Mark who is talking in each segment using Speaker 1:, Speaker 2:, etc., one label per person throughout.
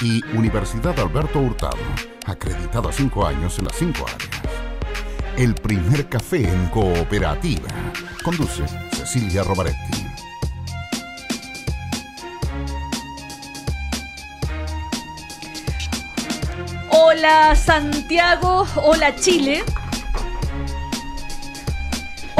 Speaker 1: y Universidad Alberto Hurtado, acreditado a cinco años en las cinco áreas. El primer café en cooperativa. Conduce Cecilia Robaretti.
Speaker 2: Hola Santiago, hola Chile.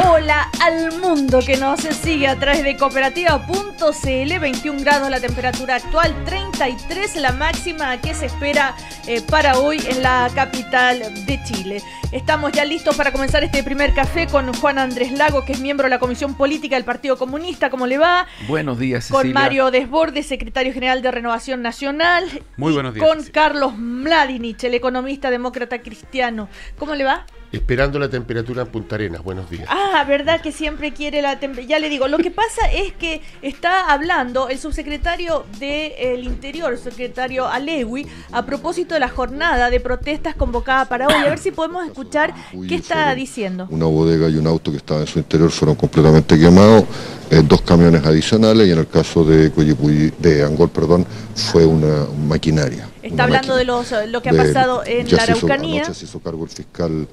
Speaker 2: Hola al mundo que nos sigue a través de cooperativa.cl, 21 grados la temperatura actual, 30 tres la máxima que se espera eh, para hoy en la capital de Chile. Estamos ya listos para comenzar este primer café con Juan Andrés Lago, que es miembro de la Comisión Política del Partido Comunista. ¿Cómo le va?
Speaker 3: Buenos días, Cecilia. Con Mario
Speaker 2: Desbordes, secretario general de Renovación Nacional.
Speaker 4: Muy buenos días. Con
Speaker 2: Carlos Mladinich, el economista demócrata cristiano. ¿Cómo le va?
Speaker 4: Esperando la temperatura en Punta Arenas, buenos días.
Speaker 2: Ah, verdad que siempre quiere la temperatura. Ya le digo, lo que pasa es que está hablando el subsecretario del Interior, el secretario Alewi, a propósito de la jornada de protestas convocada para hoy. A ver si podemos escuchar qué está diciendo.
Speaker 5: Una bodega y un auto que estaba en su interior fueron completamente quemados, eh, dos camiones adicionales y en el caso de, de Angol perdón, fue una maquinaria. Está hablando
Speaker 2: de los, lo que ha pasado en la Araucanía. se
Speaker 5: cargo el fiscal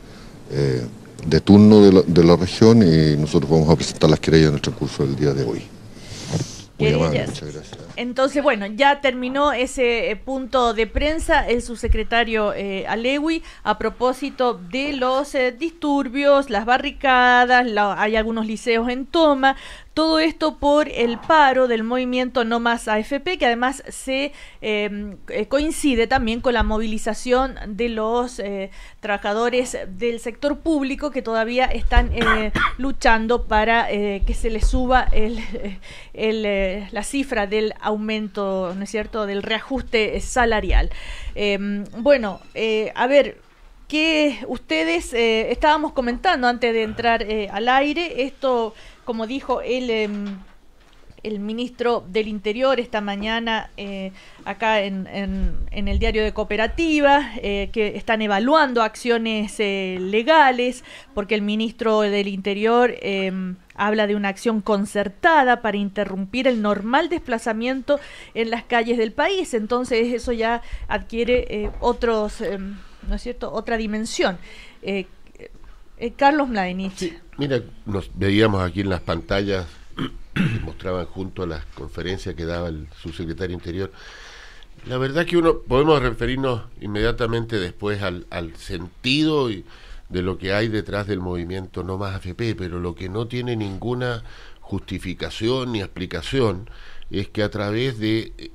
Speaker 5: eh, de turno de la, región y nosotros vamos a presentar las querellas en el curso del día de hoy. muchas gracias.
Speaker 2: Entonces, bueno, ya terminó ese eh, punto de prensa el subsecretario eh, Alewi a propósito de los eh, disturbios, las barricadas, hay algunos liceos en toma, todo esto por el paro del movimiento No Más AFP, que además se em, coincide también con la movilización de los trabajadores del sector público que todavía están luchando para que se les suba la cifra del aumento, ¿no es cierto?, del reajuste salarial. Em, bueno, eh, a ver, que ustedes eh, estábamos comentando antes de entrar eh, al aire, esto, como dijo él el ministro del Interior esta mañana eh, acá en, en, el diario de Cooperativa, eh, que están evaluando acciones eh, legales, porque el ministro del Interior em, habla de una acción concertada para interrumpir el normal desplazamiento en las calles del país. Entonces eso ya adquiere otros, em, ¿no es cierto?, otra dimensión. Carlos Mladenich.
Speaker 4: mira, nos veíamos aquí en las pantallas mostraban junto a las conferencias que daba el subsecretario Interior. La verdad que uno podemos referirnos inmediatamente después al, sentido de lo que hay detrás del movimiento No Más AFP, pero lo que no tiene ninguna justificación ni explicación es que a través de eh,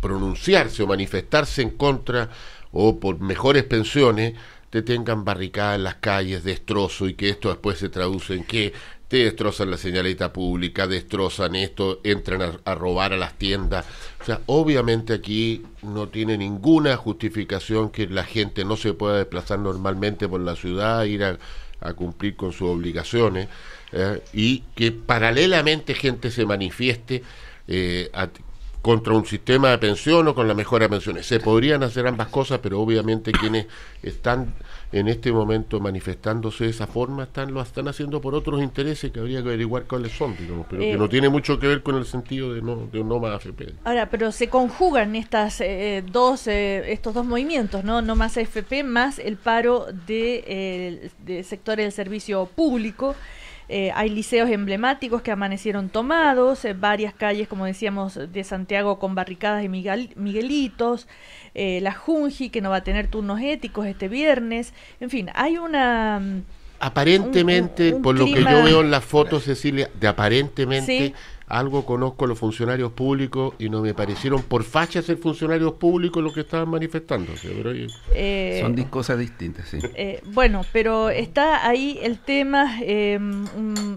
Speaker 4: pronunciarse o manifestarse en contra o por mejores pensiones te tengan barricada en las calles, destrozo y que esto después se traduce en que te destrozan la señalita pública, destrozan esto, entran a, robar a las tiendas. O sea, obviamente aquí no tiene ninguna justificación que la gente no se pueda desplazar normalmente por la ciudad, ir a, cumplir con sus obligaciones eh, y que paralelamente gente se manifieste eh, contra un sistema de pensión o con la mejora de pensiones. Se podrían hacer ambas cosas, pero obviamente quienes están en este momento manifestándose de esa forma, están lo están haciendo por otros intereses que habría que averiguar cuáles son, pero que eh, no tiene mucho que ver con el sentido de no, de un no más AFP.
Speaker 2: Ahora, pero se conjugan estas eh, eh, dos estos dos movimientos, ¿no? No más AFP más el paro de, de sectores del servicio público. Eh, hay liceos emblemáticos que amanecieron tomados, eh, varias calles, como decíamos, de Santiago con barricadas y miguelitos, eh, la Junji que no va a tener turnos éticos este viernes, en fin, hay una... Mm,
Speaker 4: aparentemente, por lo que yo veo en las fotos, Cecilia, de aparentemente algo conozco los funcionarios públicos y no me parecieron por facha ser funcionarios públicos los que estaban manifestando. Eh, Son cosas distintas, sí.
Speaker 2: Eh, bueno, pero está ahí el tema, eh,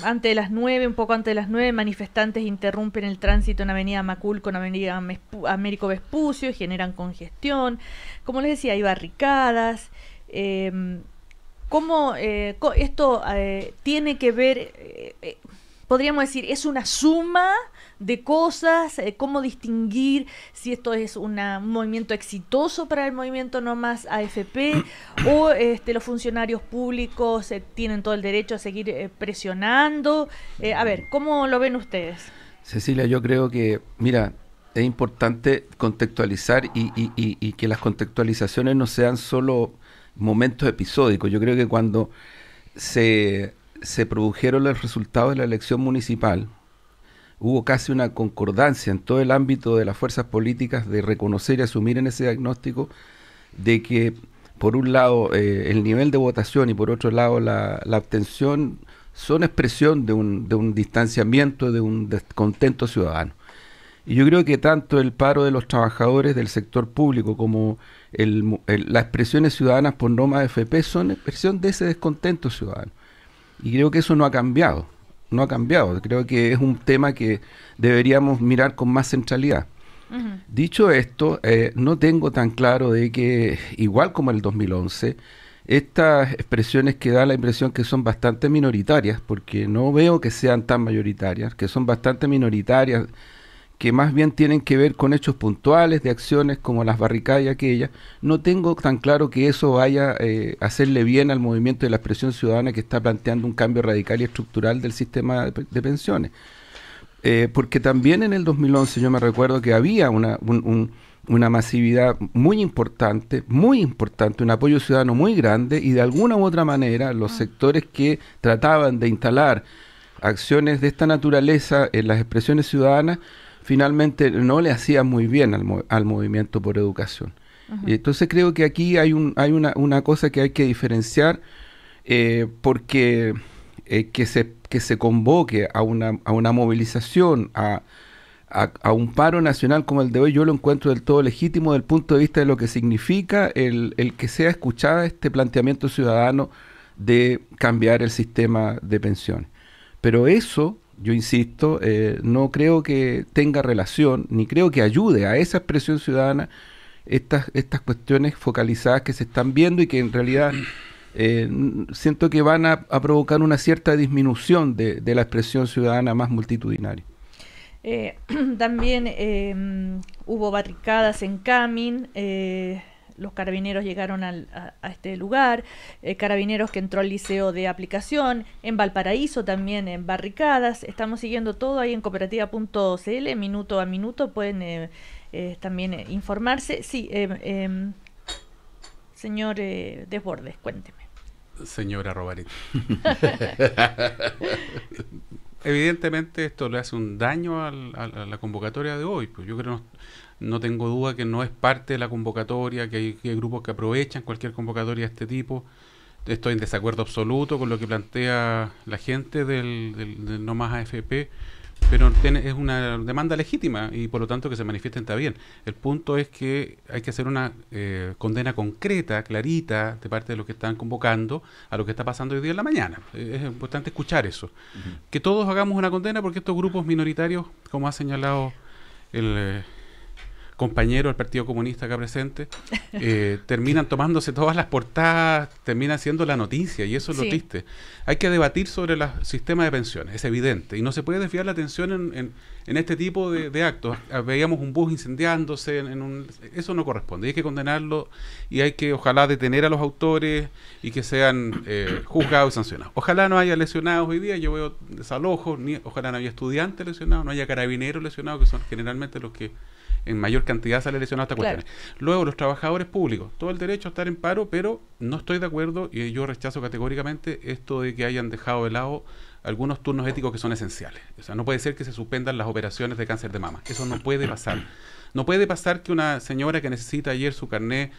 Speaker 2: antes de las nueve, un poco antes de las nueve, manifestantes interrumpen el tránsito en Avenida Macul con Avenida Américo Vespucio, generan congestión, como les decía, hay barricadas. ¿Cómo esto tiene que ver podríamos decir, es una suma de cosas, eh, cómo distinguir si esto es un movimiento exitoso para el movimiento no más AFP o este, los funcionarios públicos eh, tienen todo el derecho a seguir eh, presionando. a ver, ¿cómo lo ven ustedes?
Speaker 3: Cecilia, yo creo que, mira, es importante contextualizar y que las contextualizaciones no sean solo momentos episódicos. Yo creo que cuando se se produjeron los resultados de la elección municipal, hubo casi una concordancia en todo el ámbito de las fuerzas políticas de reconocer y asumir en ese diagnóstico de que, por un lado, eh, el nivel de votación y por otro lado, la, abstención son expresión de un, distanciamiento, de un descontento ciudadano. Y yo creo que tanto el paro de los trabajadores del sector público como las expresiones ciudadanas por norma FP son expresión de ese descontento ciudadano. Y creo que eso no ha cambiado, no ha cambiado. Creo que es un tema que deberíamos mirar con más centralidad. Dicho esto, eh, no tengo tan claro de que, igual como en el 2011, estas expresiones que da la impresión que son bastante minoritarias, porque no veo que sean tan mayoritarias, que son bastante minoritarias que más bien tienen que ver con hechos puntuales de acciones como las barricadas y aquellas, no tengo tan claro que eso vaya eh, a hacerle bien al movimiento de la expresión ciudadana que está planteando un cambio radical y estructural del sistema de, pensiones. Eh, porque también en el 2011 yo me recuerdo que había una, una masividad muy importante, muy importante, un apoyo ciudadano muy grande y de alguna u otra manera los mm. sectores que trataban de instalar acciones de esta naturaleza en las expresiones ciudadanas, finalmente no le hacía muy bien al, al movimiento por educación. Y Entonces creo que aquí hay, un, hay una, cosa que hay que diferenciar eh, porque eh, que, se, se convoque a una, a una movilización, a, un paro nacional como el de hoy, yo lo encuentro del todo legítimo del punto de vista de lo que significa el, el que sea escuchada este planteamiento ciudadano de cambiar el sistema de pensiones. Pero eso yo insisto, eh, no creo que tenga relación, ni creo que ayude a esa expresión ciudadana estas, cuestiones focalizadas que se están viendo y que en realidad eh, siento que van a, provocar una cierta disminución de, la expresión ciudadana más multitudinaria.
Speaker 2: Eh, también hubo barricadas en Camin los carabineros llegaron al, a, este lugar, eh, carabineros que entró al liceo de aplicación, en Valparaíso también en barricadas, estamos siguiendo todo ahí en cooperativa.cl, minuto a minuto pueden eh, eh, también informarse. Sí, em, señor Desbordes, cuénteme.
Speaker 6: Señora Robarit. evidentemente esto le hace un daño a la convocatoria de hoy. Pues yo creo no, tengo duda que no es parte de la convocatoria, que hay, grupos que aprovechan cualquier convocatoria de este tipo. Estoy en desacuerdo absoluto con lo que plantea la gente del, del, del No Más AFP pero es una demanda legítima y por lo tanto que se manifiesten está bien. El punto es que hay que hacer una eh, condena concreta, clarita, de parte de los que están convocando a lo que está pasando hoy día en la mañana. Eh, es importante escuchar eso. Que todos hagamos una condena porque estos grupos minoritarios, como ha señalado el... Eh, compañero del Partido Comunista acá presente, eh, terminan tomándose todas las portadas, termina siendo la noticia, y eso es lo triste. Hay que debatir sobre el sistema de pensiones, es evidente, y no se puede desviar la atención en, en, este tipo de, actos. Ah, veíamos un bus incendiándose, un, eso no corresponde, hay que condenarlo, y hay que ojalá detener a los autores y que sean eh, juzgados y sancionados. Ojalá no haya lesionados hoy día, yo veo desalojos, ni, ojalá no haya estudiantes lesionados, no haya carabineros lesionados, que son generalmente los que en mayor cantidad sale lesionado esta cuestión. Luego, los trabajadores públicos, todo el derecho a estar en paro, pero no estoy de acuerdo y yo rechazo categóricamente esto de que hayan dejado de lado algunos turnos éticos que son esenciales. O sea, no puede ser que se suspendan las operaciones de cáncer de mama. Eso no puede pasar. No puede pasar que una señora que necesita ayer su carnet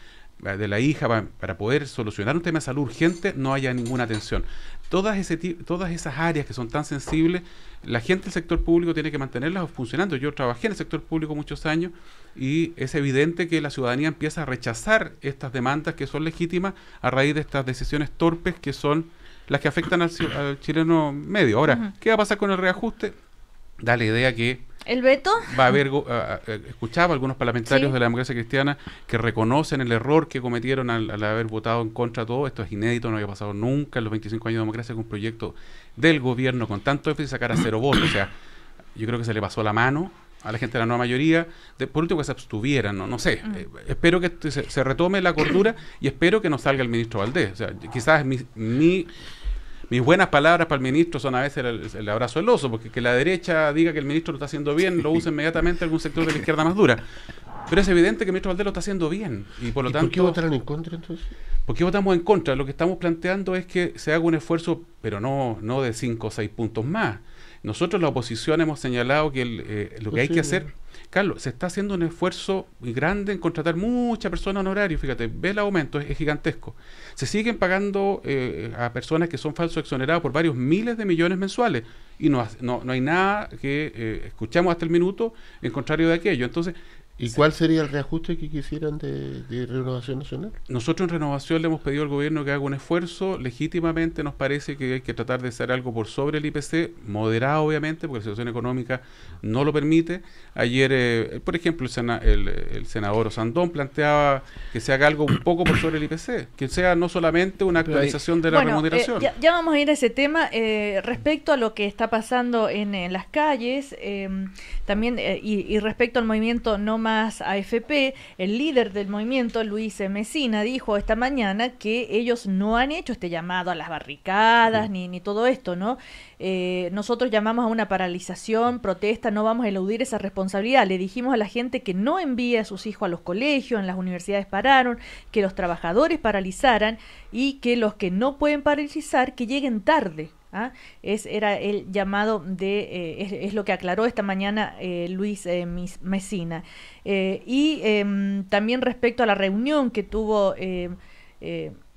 Speaker 6: de la hija para, poder solucionar un tema de salud urgente no haya ninguna atención. Todas, ese, todas esas áreas que son tan sensibles, la gente del sector público tiene que mantenerlas funcionando. Yo trabajé en el sector público muchos años y es evidente que la ciudadanía empieza a rechazar estas demandas que son legítimas a raíz de estas decisiones torpes que son las que afectan al, chileno medio. Ahora, ¿qué va a pasar con el reajuste? Da la idea que
Speaker 2: ¿El veto? Va a haber,
Speaker 6: eh, escuchaba algunos parlamentarios de la democracia cristiana que reconocen el error que cometieron al, haber votado en contra de todo. Esto es inédito, no había pasado nunca en los 25 años de democracia con un proyecto del gobierno con tanto sacar a cero votos. O sea, yo creo que se le pasó la mano a la gente de la nueva mayoría, de, por último que se abstuvieran, no, no sé. Mm. Eh, espero que se, retome la cordura y espero que no salga el ministro Valdés. O sea, quizás mi, mi mis buenas palabras para el ministro son a veces el, abrazo del oso, porque que la derecha diga que el ministro lo está haciendo bien, lo usa inmediatamente algún sector de la izquierda más dura. Pero es evidente que el ministro Valdés lo está haciendo bien. Y por lo tanto. ¿Por qué votaron en
Speaker 4: contra entonces?
Speaker 6: ¿Por qué votamos en contra? Lo que estamos planteando es que se haga un esfuerzo, pero no, no de cinco o seis puntos más, nosotros, la oposición, hemos señalado que eh, lo que hay que hacer. Carlos, se está haciendo un esfuerzo grande en contratar mucha personas honorarios. Fíjate, ve el aumento, es, gigantesco. Se siguen pagando eh, a personas que son falsos exonerados por varios miles de millones mensuales. Y no, no, hay nada que eh, escuchamos hasta el minuto en contrario de aquello. Entonces, ¿Y cuál
Speaker 4: sería el reajuste que quisieran de, Renovación Nacional? Nosotros en Renovación le hemos pedido al gobierno que haga
Speaker 6: un esfuerzo. Legítimamente nos parece que hay que tratar de hacer algo por sobre el IPC, moderado obviamente, porque la situación económica no lo permite. Ayer, eh, por ejemplo, el, el, senador Sandón planteaba que se haga algo un poco por sobre el IPC, que sea no solamente una actualización de la eh, remuneración. ya,
Speaker 2: vamos a ir a ese tema. Eh, respecto a lo que está pasando en, las calles, también y, y, respecto al movimiento no AFP, el líder del movimiento, Luis Mesina, dijo esta mañana que ellos no han hecho este llamado a las barricadas ni, ni, todo esto, ¿no? Eh, nosotros llamamos a una paralización, protesta, no vamos a eludir esa responsabilidad. Le dijimos a la gente que no envíe a sus hijos a los colegios, en las universidades pararon, que los trabajadores paralizaran y que los que no pueden paralizar, que lleguen tarde ¿ah? Es, era el llamado de, eh, es, lo que aclaró esta mañana eh, Luis eh, Mesina. y em, también respecto a la reunión que tuvo...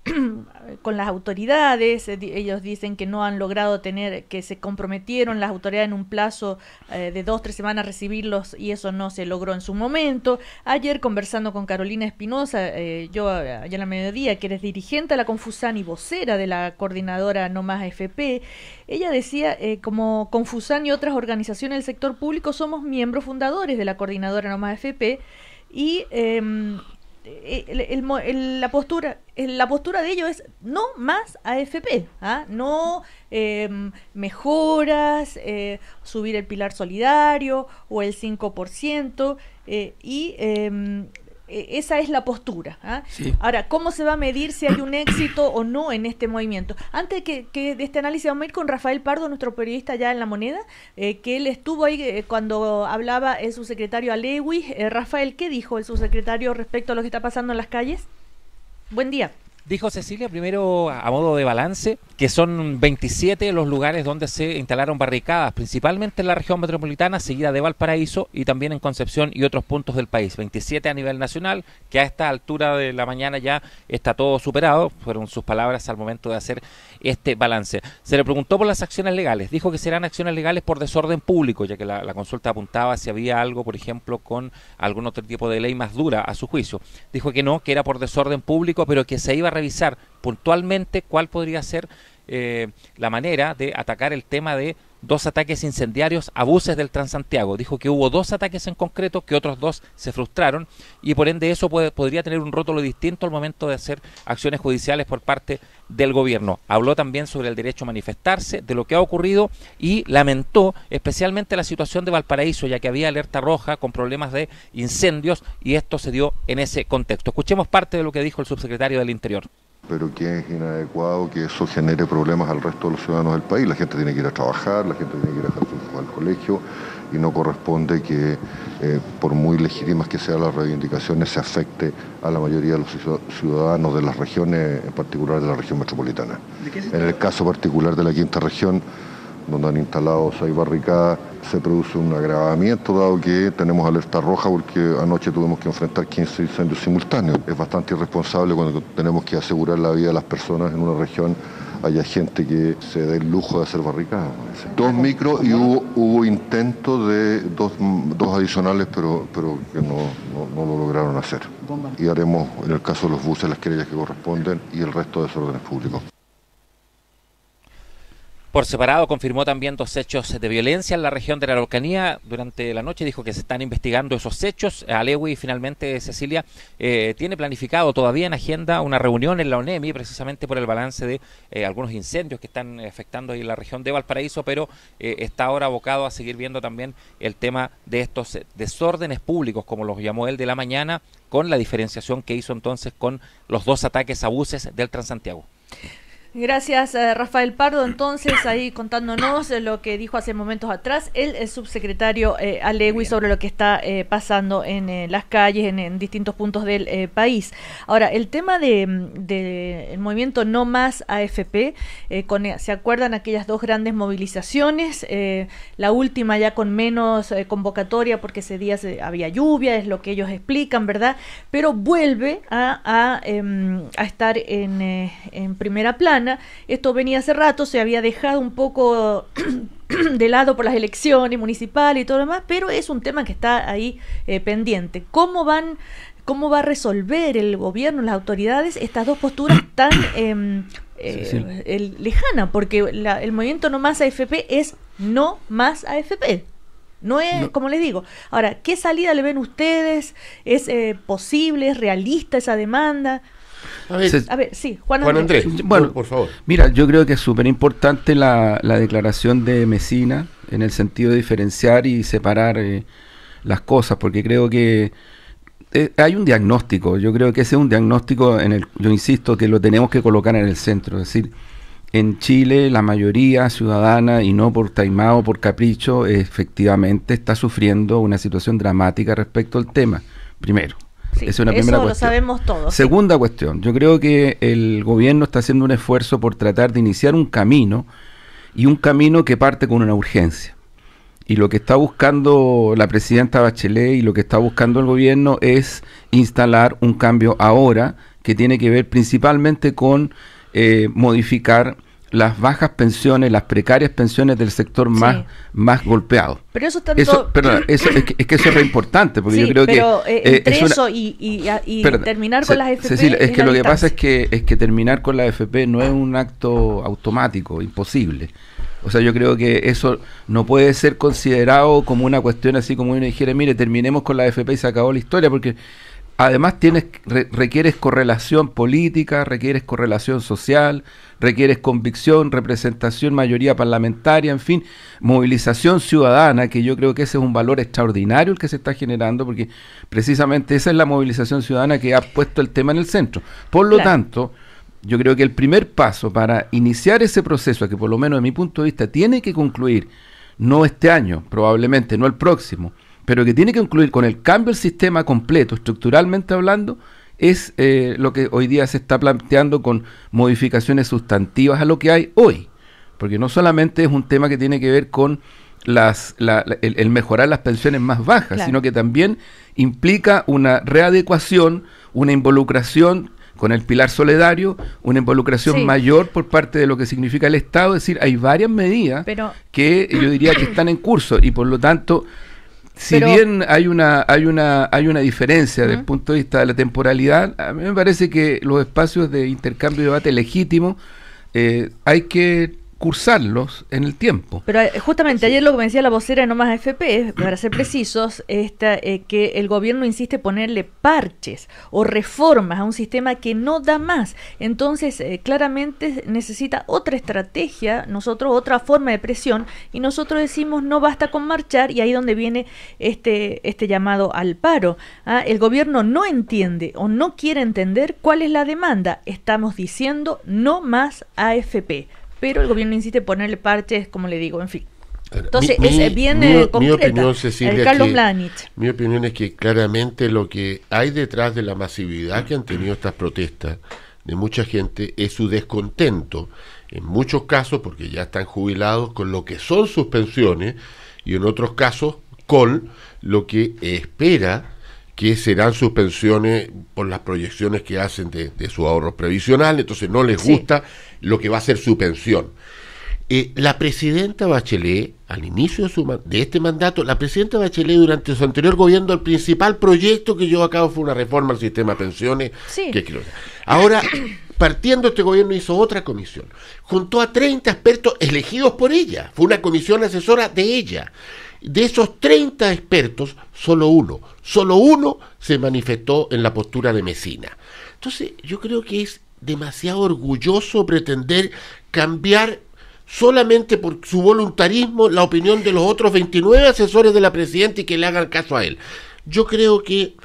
Speaker 2: con las autoridades, eh, ellos dicen que no han logrado tener, que se comprometieron las autoridades en un plazo eh, de dos, tres semanas recibirlos y eso no se logró en su momento. Ayer conversando con Carolina Espinosa, eh, yo ayer a la mediodía, que eres dirigente de la Confusan y vocera de la coordinadora No Más FP, ella decía, como Confusan y otras organizaciones del sector público, somos miembros fundadores de la coordinadora No Más FP y em, eh, la postura eh, la postura de ellos es no más AFP, ¿ah? no em, mejoras, eh, subir el pilar solidario o el 5%, y em, e, esa es la postura. ¿ah? Ahora, ¿cómo se va a medir si hay un éxito o no en este movimiento? Antes que, de este análisis vamos a ir con Rafael Pardo, nuestro periodista ya en La Moneda, eh, que él estuvo ahí eh, cuando hablaba el subsecretario Alewi. Eh, Rafael, ¿qué dijo el subsecretario respecto a lo que está pasando en las calles? Buen día.
Speaker 7: Dijo Cecilia primero, a modo de balance, que son 27 los lugares donde se instalaron barricadas, principalmente en la región metropolitana, seguida de Valparaíso y también en Concepción y otros puntos del país. 27 a nivel nacional, que a esta altura de la mañana ya está todo superado, fueron sus palabras al momento de hacer este balance. Se le preguntó por las acciones legales, dijo que serán acciones legales por desorden público, ya que la, consulta apuntaba si había algo, por ejemplo, con algún otro tipo de ley más dura a su juicio. Dijo que no, que era por desorden público, pero que se iba a revisar puntualmente cuál podría ser eh, la manera de atacar el tema de dos ataques incendiarios a buses del Transantiago. Dijo que hubo dos ataques en concreto, que otros dos se frustraron y por ende eso podría tener un rótulo distinto al momento de hacer acciones judiciales por parte del gobierno. Habló también sobre el derecho a manifestarse, de lo que ha ocurrido y lamentó especialmente la situación de Valparaíso, ya que había alerta roja con problemas de incendios y esto se dio en ese contexto. Escuchemos parte de lo que dijo el subsecretario del Interior
Speaker 5: pero que es inadecuado que eso genere problemas al resto de los ciudadanos del país. La gente tiene que ir a trabajar, la gente tiene que ir al colegio y no corresponde que, eh, por muy legítimas que sean las reivindicaciones, se afecte a la mayoría de los ciudadanos de las regiones, en particular de la región metropolitana. En el caso particular de la quinta región, donde han instalado seis barricadas, se produce un agravamiento dado que tenemos alerta roja porque anoche tuvimos que enfrentar 15 incendios simultáneos. Es bastante irresponsable cuando tenemos que asegurar la vida de las personas en una región haya gente que se dé el lujo de hacer barricadas. Dos micros y hubo, hubo intentos de dos, adicionales, pero, pero que no, no, lo lograron hacer. Y haremos, en el caso de los buses, las querellas que corresponden y el resto de desórdenes públicos.
Speaker 7: Por separado, confirmó también dos hechos de violencia en la región de la Araucanía. Durante la noche dijo que se están investigando esos hechos. Alewi, finalmente, Cecilia, eh, tiene planificado todavía en agenda una reunión en la ONEMI, precisamente por el balance de eh, algunos incendios que están afectando ahí la región de Valparaíso, pero eh, está ahora abocado a seguir viendo también el tema de estos desórdenes públicos, como los llamó él de la mañana, con la diferenciación que hizo entonces con los dos ataques a buses del Transantiago.
Speaker 2: Gracias, eh, Rafael Pardo. Entonces, ahí contándonos eh, lo que dijo hace momentos atrás el, subsecretario eh, Alegui sobre lo que está eh, pasando en las calles, en, distintos puntos del país. Ahora, el tema del mm, de, el movimiento No Más AFP, con, ¿se acuerdan aquellas dos grandes movilizaciones? la última ya con menos convocatoria porque ese día había lluvia, es lo que ellos explican, ¿verdad? Pero vuelve a, em, estar en primera plana esto venía hace rato, se había dejado un poco de lado por las elecciones municipales y todo lo demás, pero es un tema que está ahí eh, pendiente. ¿Cómo van cómo va a resolver el gobierno, las autoridades, estas dos posturas tan em,
Speaker 8: eh,
Speaker 2: lejanas? Porque el movimiento no más AFP es no más AFP. No es, como les digo. Ahora, ¿qué salida le ven ustedes? ¿Es eh, posible? ¿Es realista esa demanda? A ver, sí, Juan,
Speaker 3: por, favor. Mira, yo creo que es súper importante la, declaración de Mesina en el sentido de diferenciar y separar eh, las cosas, porque creo que eh, hay un diagnóstico. Yo creo que ese es un diagnóstico en el, yo insisto, que lo tenemos que colocar en el centro. Es decir, en Chile la mayoría ciudadana y no por taimado, por capricho, efectivamente está sufriendo una situación dramática respecto al tema. Primero
Speaker 2: es una primera eso lo sabemos todos.
Speaker 3: Segunda cuestión, yo creo que el gobierno está haciendo un esfuerzo por tratar de iniciar un camino y un camino que parte con una urgencia. Y lo que está buscando la presidenta Bachelet y lo que está buscando el gobierno es instalar un cambio ahora que tiene que ver principalmente con eh, modificar las bajas pensiones, las precarias pensiones del sector más, más golpeado. Pero eso, tanto... eso, es, que, eso es importante, porque yo creo pero que... Eh, eh, entre eso
Speaker 2: y, terminar con las FP... Cecilia, es, que lo que pasa es
Speaker 3: que, es que terminar con la FP no es un acto automático, imposible. O sea, yo creo que eso no puede ser considerado como una cuestión así como uno dijera, mire, terminemos con la FP y se acabó la historia, porque además tienes, requieres correlación política, requieres correlación social, requieres convicción, representación, mayoría parlamentaria, en fin, movilización ciudadana, que yo creo que ese es un valor extraordinario el que se está generando, porque precisamente esa es la movilización ciudadana que ha puesto el tema en el centro. Por lo tanto, yo creo que el primer paso para iniciar ese proceso, que por lo menos de mi punto de vista tiene que concluir, no este año, probablemente, no el próximo, pero que tiene que incluir con el cambio del sistema completo, estructuralmente hablando, es eh, lo que hoy día se está planteando con modificaciones sustantivas a lo que hay hoy. Porque no solamente es un tema que tiene que ver con las, el, mejorar las pensiones más bajas, sino que también implica una readecuación, una involucración con el pilar solidario, una involucración mayor por parte de lo que significa el Estado. Es decir, hay varias medidas que yo diría que están en curso y por lo tanto si bien hay una, hay una, hay una diferencia desde el punto de vista de la temporalidad, a mí me parece que los espacios de intercambio y debate legítimo eh, hay que cursarlos en el tiempo.
Speaker 2: Pero eh, justamente ayer lo que me decía la vocera de Más AFP para ser precisos, está eh, que el gobierno insiste ponerle parches o reformas a un sistema que no da más. Entonces, eh, claramente necesita otra estrategia, nosotros otra forma de presión, y nosotros decimos no basta con marchar, y ahí donde viene este, este llamado al paro. Ah, el gobierno no entiende o no quiere entender cuál es la demanda. Estamos diciendo no más AFP pero el gobierno insiste en ponerle parches, como le digo, en fin. Entonces, mi, es bien eh, opinión,
Speaker 4: mi opinión es que claramente lo que hay detrás de la masividad que han tenido estas protestas de mucha gente es su descontento, en muchos casos porque ya están jubilados con lo que son sus pensiones y en otros casos con lo que espera que serán sus pensiones por las proyecciones que hacen de, su ahorro previsional... entonces no les gusta lo que va a ser su pensión. Eh, la presidenta Bachelet, al inicio de, de este mandato, la presidenta Bachelet durante su anterior gobierno, el principal proyecto que llevó a cabo fue una reforma al sistema de pensiones. Que, ahora, partiendo este gobierno, hizo otra comisión. Juntó a 30 expertos elegidos por ella. Fue una comisión asesora de ella. De esos 30 expertos, solo uno, solo uno se manifestó en la postura de Mesina. Entonces, yo creo que es demasiado orgulloso pretender cambiar solamente por su voluntarismo la opinión de los otros 29 asesores de la presidenta y que le hagan caso a él. Yo creo que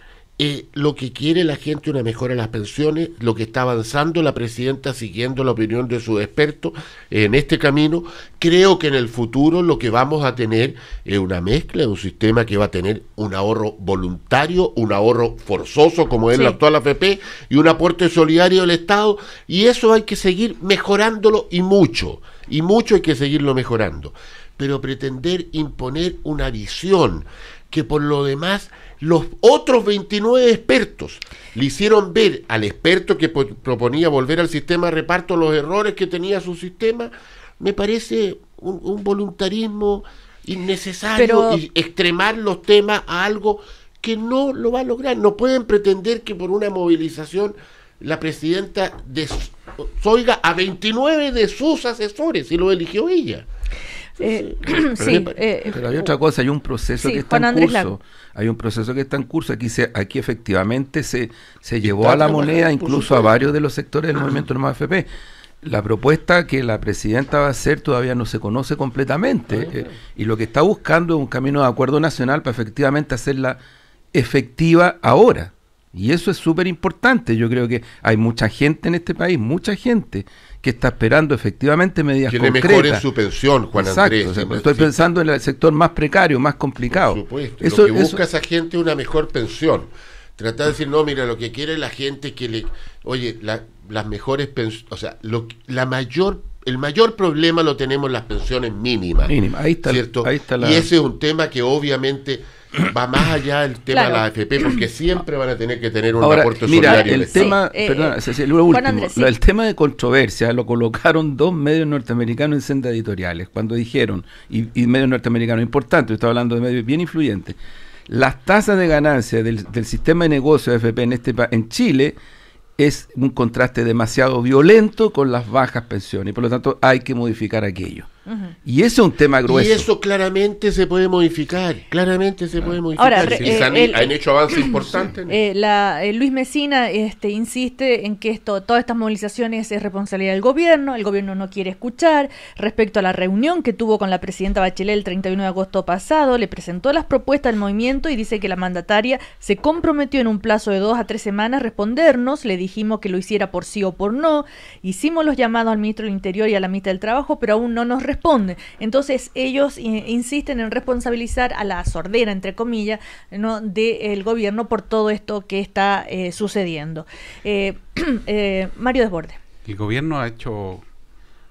Speaker 4: lo que quiere la gente, una mejora en las pensiones, lo que está avanzando la presidenta siguiendo la opinión de su experto en este camino. Creo que en el futuro lo que vamos a tener es una mezcla, de un sistema que va a tener un ahorro voluntario, un ahorro forzoso como es la actual AFP y un aporte solidario del Estado y eso hay que seguir mejorándolo y mucho, y mucho hay que seguirlo mejorando. Pero pretender imponer una visión que por lo demás los otros 29 expertos le hicieron ver al experto que proponía volver al sistema de reparto los errores que tenía su sistema, me parece un, voluntarismo innecesario y extremar los temas a algo que no lo va a lograr. No pueden pretender que por una movilización la presidenta desoiga a 29 de sus asesores y lo eligió ella. Eh, eh, eh, pero, hay, otra
Speaker 3: cosa, hay un proceso que está en curso. Hay un proceso que está en curso. Aquí, se, aquí efectivamente se, se llevó a la moneda incluso a varios de los sectores del movimiento normal FP. La propuesta que la presidenta va a hacer todavía no se conoce completamente. y lo que está buscando es un camino de acuerdo nacional para efectivamente hacerla efectiva ahora. Y eso es súper importante. Yo creo que hay mucha gente en este país, mucha gente que está esperando efectivamente medidas que concretas. Que mejoren su pensión, Juan Andrés. estoy pensando en el sector más precario, más complicado. Por supuesto. Eso, lo que busca
Speaker 4: esa gente una mejor pensión. Tratar de decir, no, mira, lo que quiere la gente es que le... Oye, las mejores pensiones... O sea, lo, la mayor el mayor problema lo tenemos las pensiones mínimas. Mínimas. ahí está. Ahí está la... Y ese es un tema que obviamente va más allá el tema de la AFP, porque siempre van a tener que tener un Ahora, aporte mira, El
Speaker 3: tema, el tema de controversia lo colocaron dos medios norteamericanos en senda editoriales, cuando dijeron, y, medios norteamericanos importantes, estoy hablando de medios bien influyentes, las tasas de ganancia del, sistema de negocio de AFP en, este, en Chile es un contraste demasiado violento con las bajas pensiones, y por lo tanto hay que modificar aquello. Y ese es un tema grueso. Y
Speaker 4: eso claramente se puede modificar, claramente se puede modificar. Ahora, eh, han, hecho avances importantes. Eh,
Speaker 2: la, eh, Luis Mesina este, insiste en que esto, todas estas movilizaciones es responsabilidad del gobierno, el gobierno no quiere escuchar. Respecto a la reunión que tuvo con la presidenta Bachelet el 31 de agosto pasado, le presentó las propuestas al movimiento y dice que la mandataria se comprometió en un plazo de dos a tres semanas respondernos, le dijimos que lo hiciera por sí o por no, hicimos los llamados al ministro del Interior y a la Ministra del Trabajo, pero aún no nos respondió Responde. Entonces ellos eh, insisten en responsabilizar a la sordera, entre comillas, ¿no? del gobierno por todo esto que está eh, sucediendo. Eh, Mario Desborde.
Speaker 6: El gobierno ha hecho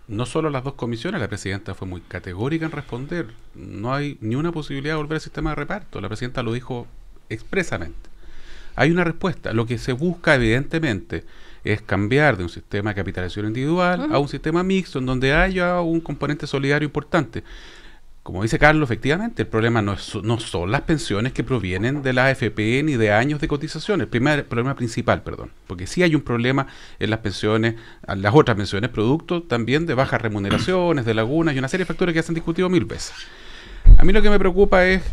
Speaker 6: no solo las dos comisiones, la presidenta fue muy categórica en responder. No hay ni una posibilidad de volver al sistema de reparto. La presidenta lo dijo expresamente. Hay una respuesta. Lo que se busca, evidentemente, es cambiar de un sistema de capitalización individual a un sistema mixto en donde haya un componente solidario importante. Como dice Carlos, efectivamente, el problema no, son las pensiones que provienen de la AFP ni de años de cotización, el primer problema principal, perdón, porque sí hay un problema en las pensiones, las otras pensiones, producto también de bajas remuneraciones, de lagunas y una serie de factores que ya se han discutido mil veces. A mí lo que me preocupa es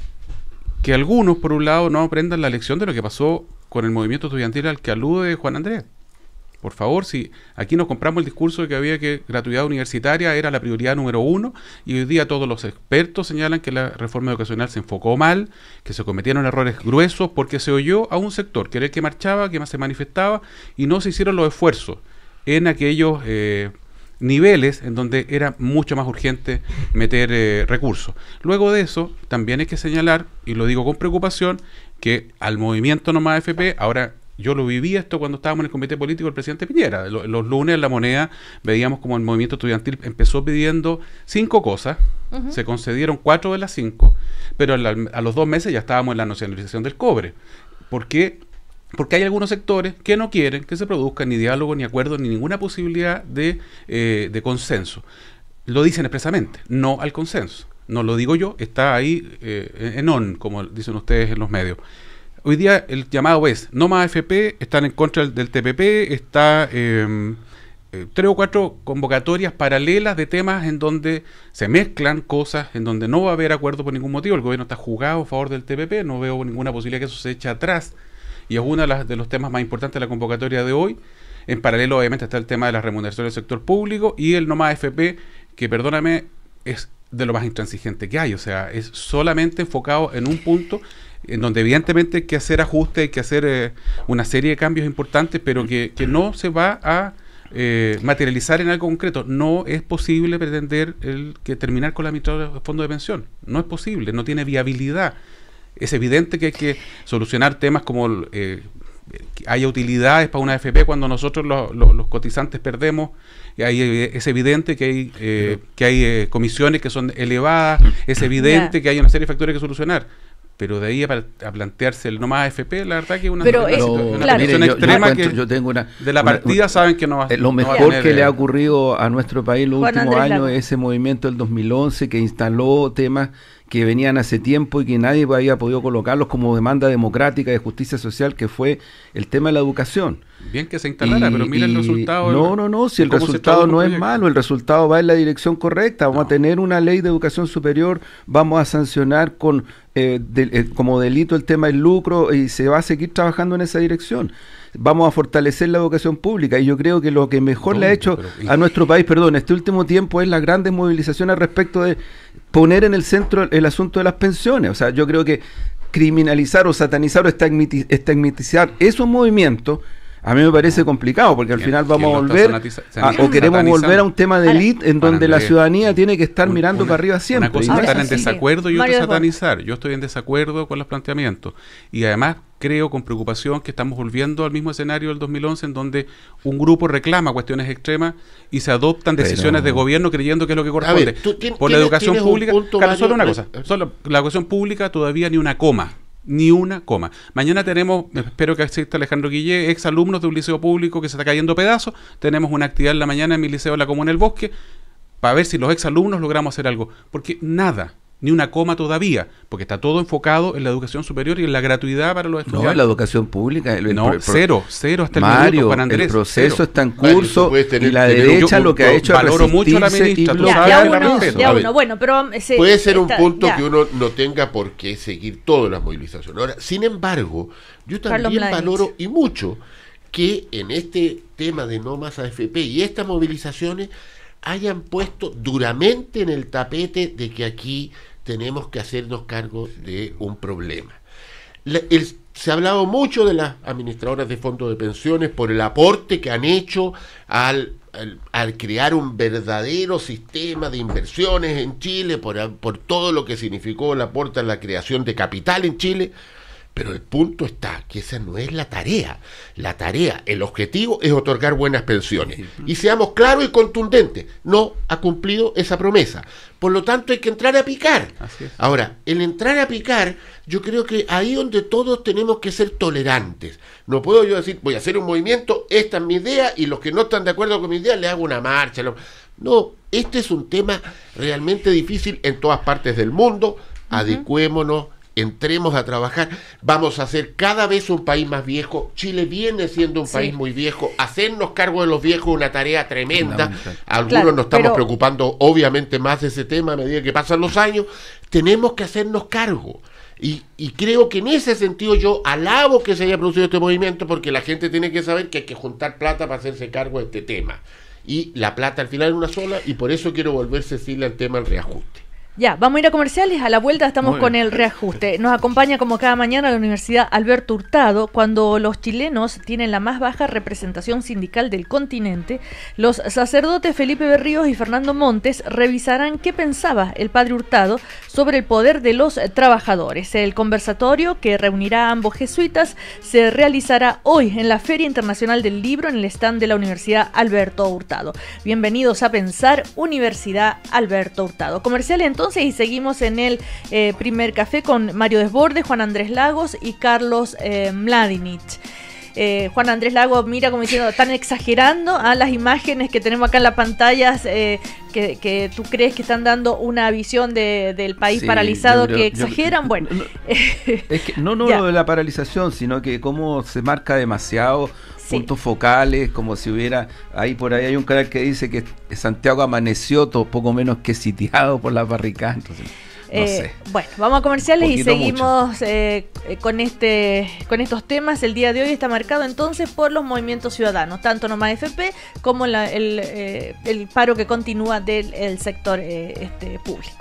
Speaker 6: que algunos, por un lado, no aprendan la lección de lo que pasó con el movimiento estudiantil al que alude Juan Andrés. Por favor, si aquí nos compramos el discurso de que había que gratuidad universitaria era la prioridad número uno y hoy día todos los expertos señalan que la reforma educacional se enfocó mal, que se cometieron errores gruesos porque se oyó a un sector que era el que marchaba, que más se manifestaba y no se hicieron los esfuerzos en aquellos eh, niveles en donde era mucho más urgente meter eh, recursos. Luego de eso, también hay que señalar, y lo digo con preocupación, que al movimiento Nomás FP ahora yo lo viví esto cuando estábamos en el comité político del presidente Piñera. Los, lunes en la moneda veíamos como el movimiento estudiantil empezó pidiendo cinco cosas, se concedieron cuatro de las cinco, pero a, los dos meses ya estábamos en la nacionalización del cobre. ¿Por qué? Porque hay algunos sectores que no quieren que se produzca ni diálogo, ni acuerdo, ni ninguna posibilidad de, eh, de consenso. Lo dicen expresamente, no al consenso. No lo digo yo, está ahí eh, en on, como dicen ustedes en los medios. Hoy día el llamado es, no más AFP, están en contra del, TPP, está em, eh, tres o cuatro convocatorias paralelas de temas en donde se mezclan cosas, en donde no va a haber acuerdo por ningún motivo, el gobierno está jugado a favor del TPP, no veo ninguna posibilidad que eso se eche atrás, y es uno de, de los temas más importantes de la convocatoria de hoy. En paralelo, obviamente, está el tema de la remuneración del sector público y el no más AFP, que perdóname, es de lo más intransigente que hay, o sea, es solamente enfocado en un punto en donde evidentemente hay que hacer ajustes, hay que hacer eh, una serie de cambios importantes, pero que, no se va a eh, materializar en algo concreto. No es posible pretender el, que terminar con la mitad del fondo de pensión. No es posible, no tiene viabilidad. Es evidente que hay que solucionar temas como que eh, haya utilidades para una FP cuando nosotros los cotizantes perdemos. Y ahí es evidente que hay, que hay comisiones que son elevadas, mm. es evidente que hay una serie de factores que solucionar pero de ahí a, plantearse el no más AFP, la verdad que es, una situación extrema que tengo de la partida saben
Speaker 3: que no va eh, a Lo mejor que le ha ocurrido a nuestro país en los últimos años es ese movimiento del 2011 que instaló temas que venían hace tiempo y que nadie había podido colocarlos como demanda democrática de justicia social, que fue el tema de la educación. Bien que se instalara, pero mira el resultado. No, no, no, si el resultado no es malo, el resultado va en la dirección correcta. Vamos a tener una ley de educación superior, vamos a sancionar con eh, eh, como delito el tema del lucro y se va a seguir trabajando en esa dirección vamos a fortalecer la educación pública. Y yo creo que lo que mejor le ha hecho a nuestro país, perdón, este último tiempo es las grandes movilizaciones respecto de poner en el centro el asunto de las pensiones. O sea, yo creo que criminalizar o satanizar o estigmatizar esos movimientos a mí me parece complicado porque al final vamos a volver o queremos volver a un tema de élite en donde la ciudadanía tiene que estar mirando para arriba siempre. Una cosa estar en desacuerdo y
Speaker 6: otra satanizar. Yo estoy en desacuerdo con los planteamientos y además creo con preocupación que estamos volviendo al mismo escenario del 2011 en donde un grupo reclama cuestiones extremas y se adoptan decisiones de gobierno creyendo que es lo que corresponde. Por la educación pública, solo una eh, cosa, solo la educación pública todavía ni una coma ni una coma. Mañana tenemos, espero que asista Alejandro Guillé, ex alumnos de un liceo público que se está cayendo pedazos. Tenemos una actividad en la mañana en mi liceo La Comuna El Bosque para ver si los ex alumnos logramos hacer algo. Porque nada, ni una coma todavía, porque está todo enfocado en la educación superior y en la gratuidad para los estudiantes. No, en la
Speaker 3: educación pública. El,
Speaker 6: no, cero, cero hasta el Mario, Andrés, El proceso está en curso y la derecha lo que ha hecho es mucho a la ministra, ya,
Speaker 4: la
Speaker 2: bueno, pero eh, puede ser un punto que
Speaker 4: uno no tenga por qué seguir todas las movilizaciones. Ahora, sin embargo, yo también valoro y mucho que en este tema de no más AFP y estas movilizaciones hayan puesto duramente en el tapete de que aquí tenemos que hacernos cargo de un problema. se ha hablado mucho de las administradoras de fondos de pensiones por el aporte que han hecho al, crear un verdadero sistema de inversiones en Chile, por, por todo lo que significó el aporte a la creación de capital en Chile. Pero el punto está que esa no es la tarea. La tarea, el objetivo es otorgar buenas pensiones. Y seamos claros y contundentes, no ha cumplido esa promesa. Por lo tanto, hay que entrar a picar. Ahora, el entrar a picar, yo creo que ahí donde todos tenemos que ser tolerantes. No puedo yo decir, voy a hacer un movimiento, esta es mi idea, y los que no están de acuerdo con mi idea, le hago una marcha. No, este es un tema realmente difícil en todas partes del mundo. Adecuémonos entremos a trabajar, vamos a ser cada vez un país más viejo. Chile viene siendo un país muy viejo. Hacernos cargo de los viejos es una tarea tremenda. Algunos nos estamos preocupando obviamente más de ese tema a medida que pasan los años. Tenemos que hacernos cargo. Y, y, creo que en ese sentido yo alabo que se haya producido este movimiento porque la gente tiene que saber que hay que juntar plata para hacerse cargo de este tema. Y la plata al final es una sola y por eso quiero volver, Cecilia, al tema del reajuste.
Speaker 2: Ya, vamos a ir a comerciales. A la vuelta estamos con el reajuste. Nos acompaña como cada mañana la Universidad Alberto Hurtado. Cuando los chilenos tienen la más baja representación sindical del continente, los sacerdotes Felipe Berríos y Fernando Montes revisarán qué pensaba el padre Hurtado sobre el poder de los trabajadores. El conversatorio que reunirá a ambos jesuitas se realizará hoy en la Feria Internacional del Libro en el stand de la Universidad Alberto Hurtado. Bienvenidos a Pensar Universidad Alberto Hurtado. Comercial entonces entonces y seguimos en el eh, primer café con Mario Desbordes, Juan Andrés Lagos y Carlos eh, Mladinich. Eh, Juan Andrés Lagos, mira como diciendo, están exagerando a las imágenes que tenemos acá en las pantallas que, tú crees que están dando una visión del país paralizado que exageran. bueno,
Speaker 3: no lo de la paralización, sino que cómo se marca demasiado puntos focales, como si hubiera, ahí por ahí hay un canal que dice que Santiago amaneció todo poco menos que sitiado por las barricadas. Entonces,
Speaker 2: eh, Bueno, vamos a comerciales y seguimos eh, eh, con este con estos temas. El día de hoy está marcado entonces por los movimientos ciudadanos, tanto Nomás FP como el, paro que continúa del sector este, público.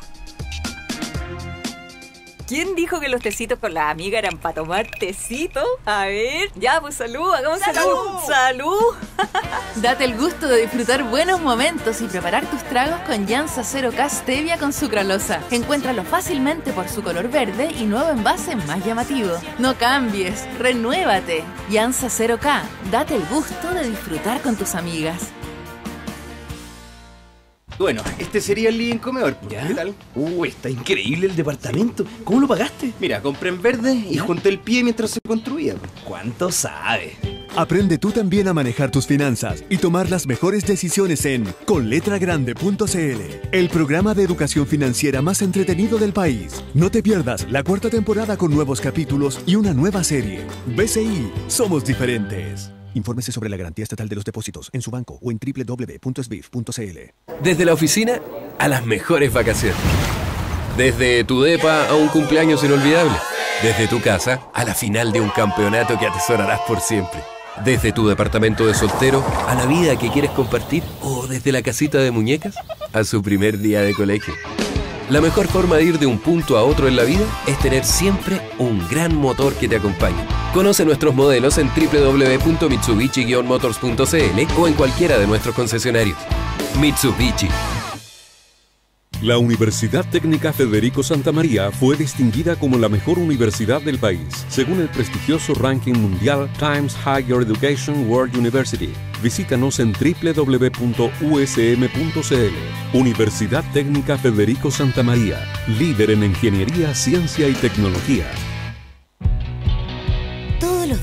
Speaker 2: ¿Quién dijo que los tecitos con la amiga eran para tomar tecito? A ver, ya, pues salud, hagamos salud. Salud. Date el gusto de disfrutar buenos momentos y preparar tus tragos con Jansa 0K Stevia con sucralosa. Encuéntralo fácilmente por su color verde y nuevo envase más llamativo. No cambies, renuévate. Jansa 0K, date el gusto de disfrutar con tus amigas.
Speaker 8: Bueno, este sería el living comedor. Pues, ¿Qué tal? Uh, está increíble el departamento. ¿Cómo lo pagaste? Mira, compré en verde y junté el pie mientras se construía. ¿Cuánto sabe? Aprende tú también a manejar tus finanzas y tomar las mejores decisiones en conletragrande.cl, el programa de educación financiera más entretenido del país. No te pierdas la cuarta temporada con nuevos capítulos y una nueva serie. BCI, somos diferentes. Infórmese sobre la garantía estatal de los depósitos en su banco o en www.sbif.cl. Desde la oficina a las mejores vacaciones. Desde tu depa a un cumpleaños inolvidable. Desde tu casa a la final de un campeonato que atesorarás por siempre. Desde tu departamento de soltero a la vida que quieres compartir o desde la casita de muñecas a su primer día de colegio. La mejor forma de ir de un punto a otro en la vida es tener siempre un gran motor que te acompañe. Conoce nuestros modelos en www.mitsubishi-motors.cl o en cualquiera de nuestros concesionarios. Mitsubishi la Universidad Técnica Federico María fue distinguida como la mejor universidad del país, según el prestigioso ranking mundial Times Higher Education World University. Visítanos en www.usm.cl. Universidad Técnica Federico Santamaría, líder en ingeniería,
Speaker 1: ciencia y tecnología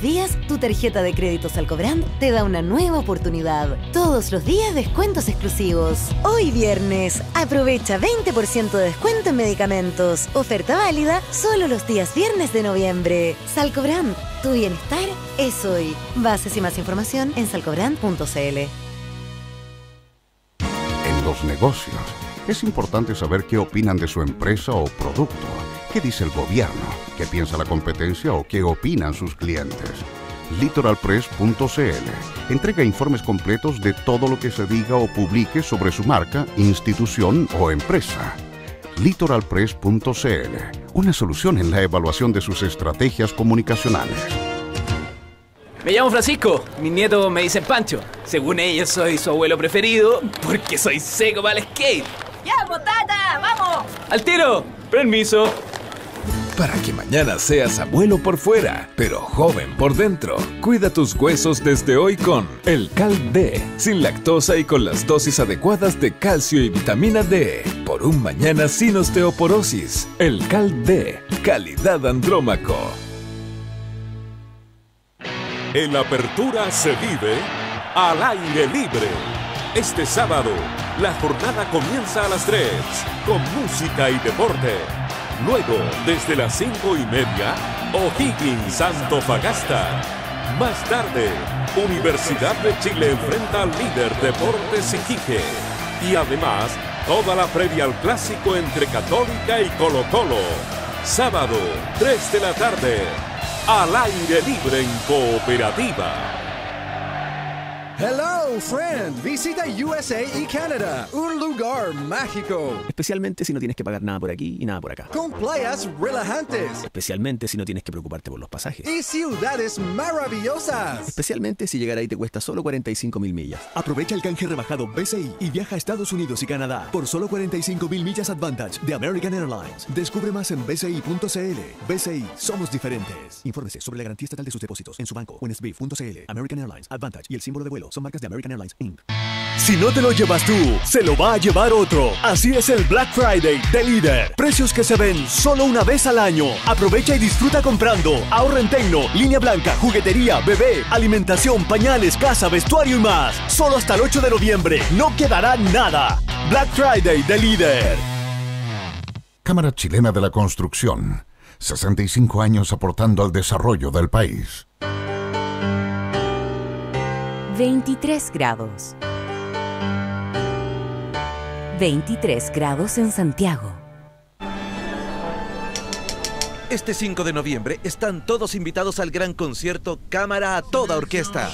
Speaker 8: días, tu tarjeta de crédito Salcobrand te da una nueva oportunidad. Todos los días descuentos exclusivos. Hoy viernes, aprovecha 20% de descuento en medicamentos. Oferta válida solo los días viernes de noviembre. Salcobrand, tu bienestar es hoy. Bases y más información en salcobrand.cl.
Speaker 1: En los negocios, es importante saber qué opinan de su empresa o producto ¿Qué dice el gobierno? ¿Qué piensa la competencia o qué opinan sus clientes? litoralpress.cl entrega informes completos de todo lo que se diga o publique sobre su marca, institución o empresa. litoralpress.cl, una solución en la evaluación de sus estrategias comunicacionales.
Speaker 7: Me llamo Francisco, mi nieto me dice Pancho. Según ella soy su abuelo preferido porque soy
Speaker 8: seco para el skate. ¡Ya, botada, ¡Vamos! ¡Al tiro! ¡Permiso!
Speaker 1: para que mañana seas abuelo por fuera, pero joven por dentro. Cuida tus huesos desde hoy con el Cal D, sin lactosa y con las dosis adecuadas de calcio y vitamina D. Por un mañana sin osteoporosis, el Cal D, calidad andrómaco. En apertura se vive al aire libre. Este sábado, la jornada comienza a las 3 con música y deporte Luego, desde las cinco y media, O'Higgins Fagasta. Más tarde, Universidad de Chile enfrenta al líder Deportes Iquique. Y además, toda la previa al clásico entre Católica y Colo Colo. Sábado, 3 de la tarde, al aire libre en cooperativa.
Speaker 8: Hello, friend. Visita USA y Canadá, un lugar mágico. Especialmente si no tienes que pagar nada por aquí y nada por acá. Con playas relajantes. Especialmente si no tienes que preocuparte por los pasajes. Y ciudades maravillosas. Especialmente si llegar ahí te cuesta solo 45 mil millas. Aprovecha el canje rebajado BCI y viaja a Estados Unidos y Canadá por solo 45 mil millas Advantage de American Airlines. Descubre más en bci.cl. BCI, somos diferentes. Infórmese sobre la garantía estatal de sus depósitos en su banco o en American Airlines, Advantage y el símbolo de vuelo son marcas de American Airlines Inc. Si no te lo llevas tú, se lo va a llevar otro. Así es el Black Friday de Líder. Precios que se ven solo una vez al año. Aprovecha y disfruta comprando. Ahorra en Tecno, línea blanca, juguetería, bebé, alimentación, pañales, casa, vestuario y más. Solo hasta el 8 de noviembre. No quedará nada. Black Friday de Líder.
Speaker 1: Cámara Chilena de la Construcción. 65 años aportando al desarrollo del país.
Speaker 8: 23 grados. 23 grados en Santiago. Este 5 de noviembre están todos invitados al gran concierto Cámara a toda orquesta.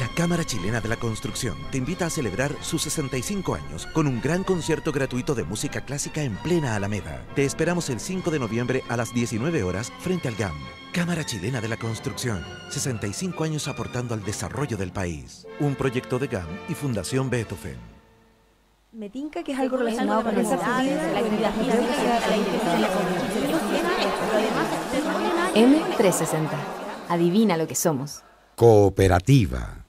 Speaker 8: La Cámara Chilena de la Construcción te invita a celebrar sus 65 años con un gran concierto gratuito de música clásica en plena Alameda. Te esperamos el 5 de noviembre a las 19 horas frente al GAM. Cámara Chilena de la Construcción, 65 años aportando al desarrollo del país. Un proyecto de GAM y Fundación Beethoven. Me que es algo relacionado con M360. Adivina lo que somos.
Speaker 1: Cooperativa.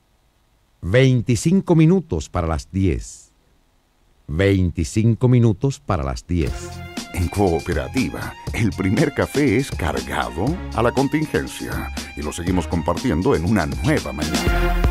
Speaker 1: 25 minutos para las 10. 25 minutos para las 10. En cooperativa, el primer café es cargado a la contingencia y lo seguimos compartiendo en una nueva
Speaker 5: mañana.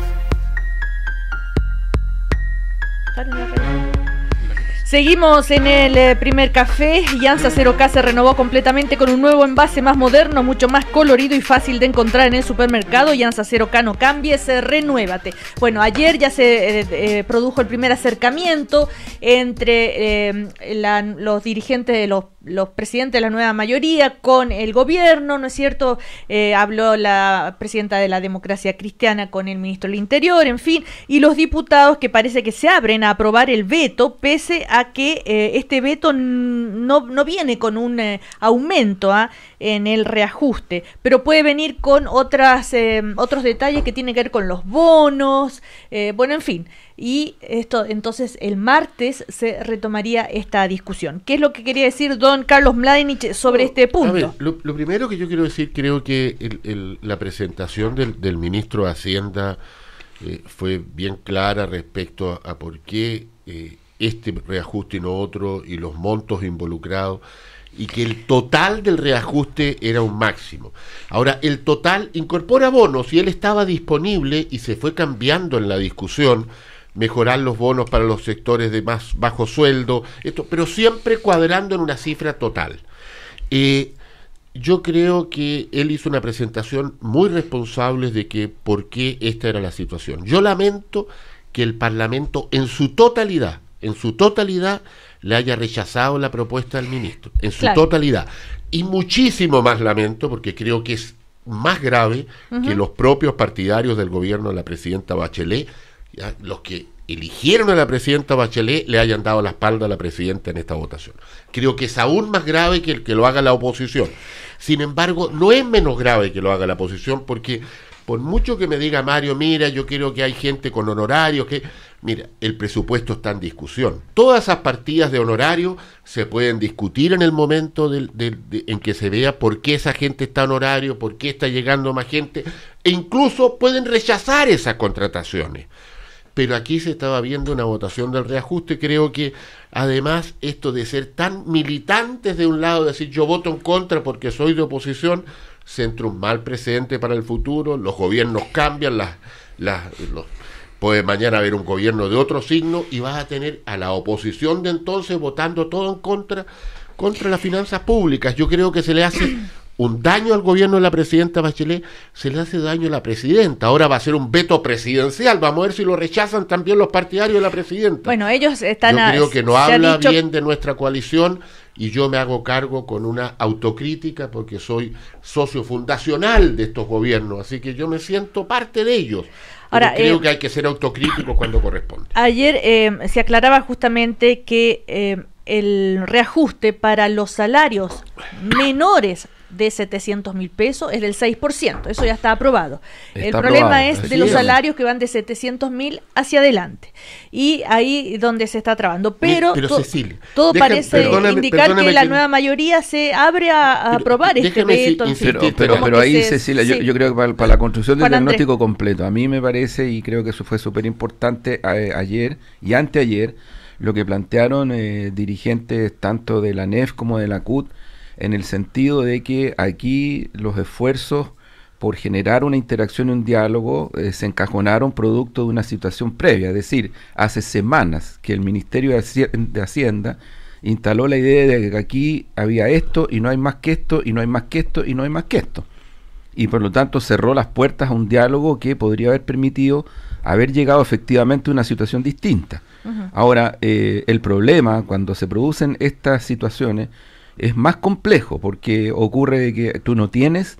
Speaker 2: Seguimos en el eh, primer café. Yanza 0K se renovó completamente con un nuevo envase más moderno, mucho más colorido y fácil de encontrar en el supermercado. Yanza 0K no cambies, renuévate. Bueno, ayer ya se eh, eh, produjo el primer acercamiento entre los dirigentes de los los presidentes de la nueva mayoría con el gobierno, ¿no es cierto? Eh, habló la presidenta de la democracia cristiana con el ministro del Interior, en fin, y los diputados que parece que se abren a aprobar el veto, pese a que eh, este veto no, viene con un eh, aumento ¿ah? en el reajuste, pero puede venir con otras, otros detalles que tienen que ver con los bonos, bueno, en fin y esto entonces el martes se retomaría esta discusión. ¿Qué es lo que quería decir don Carlos Mladenich sobre este punto?
Speaker 4: lo, primero que yo quiero decir, creo que la presentación del, ministro de Hacienda eh, fue bien clara respecto a, por qué eh, este reajuste y no otro y los montos involucrados y que el total del reajuste era un máximo. Ahora, el total incorpora bonos y él estaba disponible y se fue cambiando en la discusión mejorar los bonos para los sectores de más bajo sueldo, esto, pero siempre cuadrando en una cifra total. Eh, yo creo que él hizo una presentación muy responsable de que por qué esta era la situación. Yo lamento que el Parlamento en su totalidad, en su totalidad, le haya rechazado la propuesta del ministro, en su totalidad. Y muchísimo más lamento, porque creo que es más grave que los propios partidarios del gobierno de la presidenta Bachelet los que eligieron a la presidenta Bachelet le hayan dado la espalda a la presidenta en esta votación. Creo que es aún más grave que el que lo haga la oposición. Sin embargo, no es menos grave que lo haga la oposición porque por mucho que me diga Mario, mira, yo creo que hay gente con honorarios, que mira, el presupuesto está en discusión. Todas esas partidas de honorario se pueden discutir en el momento en que se vea por qué esa gente está en honorario por qué está llegando más gente, e incluso pueden rechazar esas contrataciones pero aquí se estaba viendo una votación del reajuste. Creo que además esto de ser tan militantes de un lado, de decir yo voto en contra porque soy de oposición, entra un mal precedente para el futuro, los gobiernos cambian, las, las, puede mañana haber un gobierno de otro signo y vas a tener a la oposición de entonces votando todo en contra contra las finanzas públicas. Yo creo que se le hace un daño al gobierno de la presidenta Bachelet, se le hace daño a la presidenta. Ahora va a ser un veto presidencial. Vamos a ver si lo rechazan también los partidarios de la presidenta. Bueno,
Speaker 2: ellos están. Yo creo que no habla bien
Speaker 4: de nuestra coalición y yo me hago cargo con una autocrítica porque soy socio fundacional de estos gobiernos, así que yo me siento parte de ellos. Ahora, creo eh, que hay que ser autocrítico cuando corresponde.
Speaker 2: Ayer eh, se aclaraba justamente que eh, el reajuste para los salarios menores de 700 mil pesos es del 6%, eso ya está aprobado. el problema es de los salarios que van de 700 mil hacia adelante. Y ahí donde se está trabando. Pero, todo parece indicar que la nueva mayoría se abre a, aprobar este veto. pero, ahí, Cecilia, yo,
Speaker 3: creo que para, la construcción del diagnóstico completo, a mí me parece, y creo que eso fue súper importante ayer y anteayer, lo que plantearon eh, dirigentes tanto de la NEF como de la CUT, en el sentido de que aquí los esfuerzos por generar una interacción y un diálogo eh, se encajonaron producto de una situación previa, es decir, hace semanas que el Ministerio de, Hacienda instaló la idea de que aquí había esto y no hay más que esto y no hay más que esto y no hay más que esto. Y por lo tanto cerró las puertas a un diálogo que podría haber permitido haber llegado efectivamente a una situación distinta. Ahora, eh, el problema cuando se producen estas situaciones es más complejo porque ocurre que tú no tienes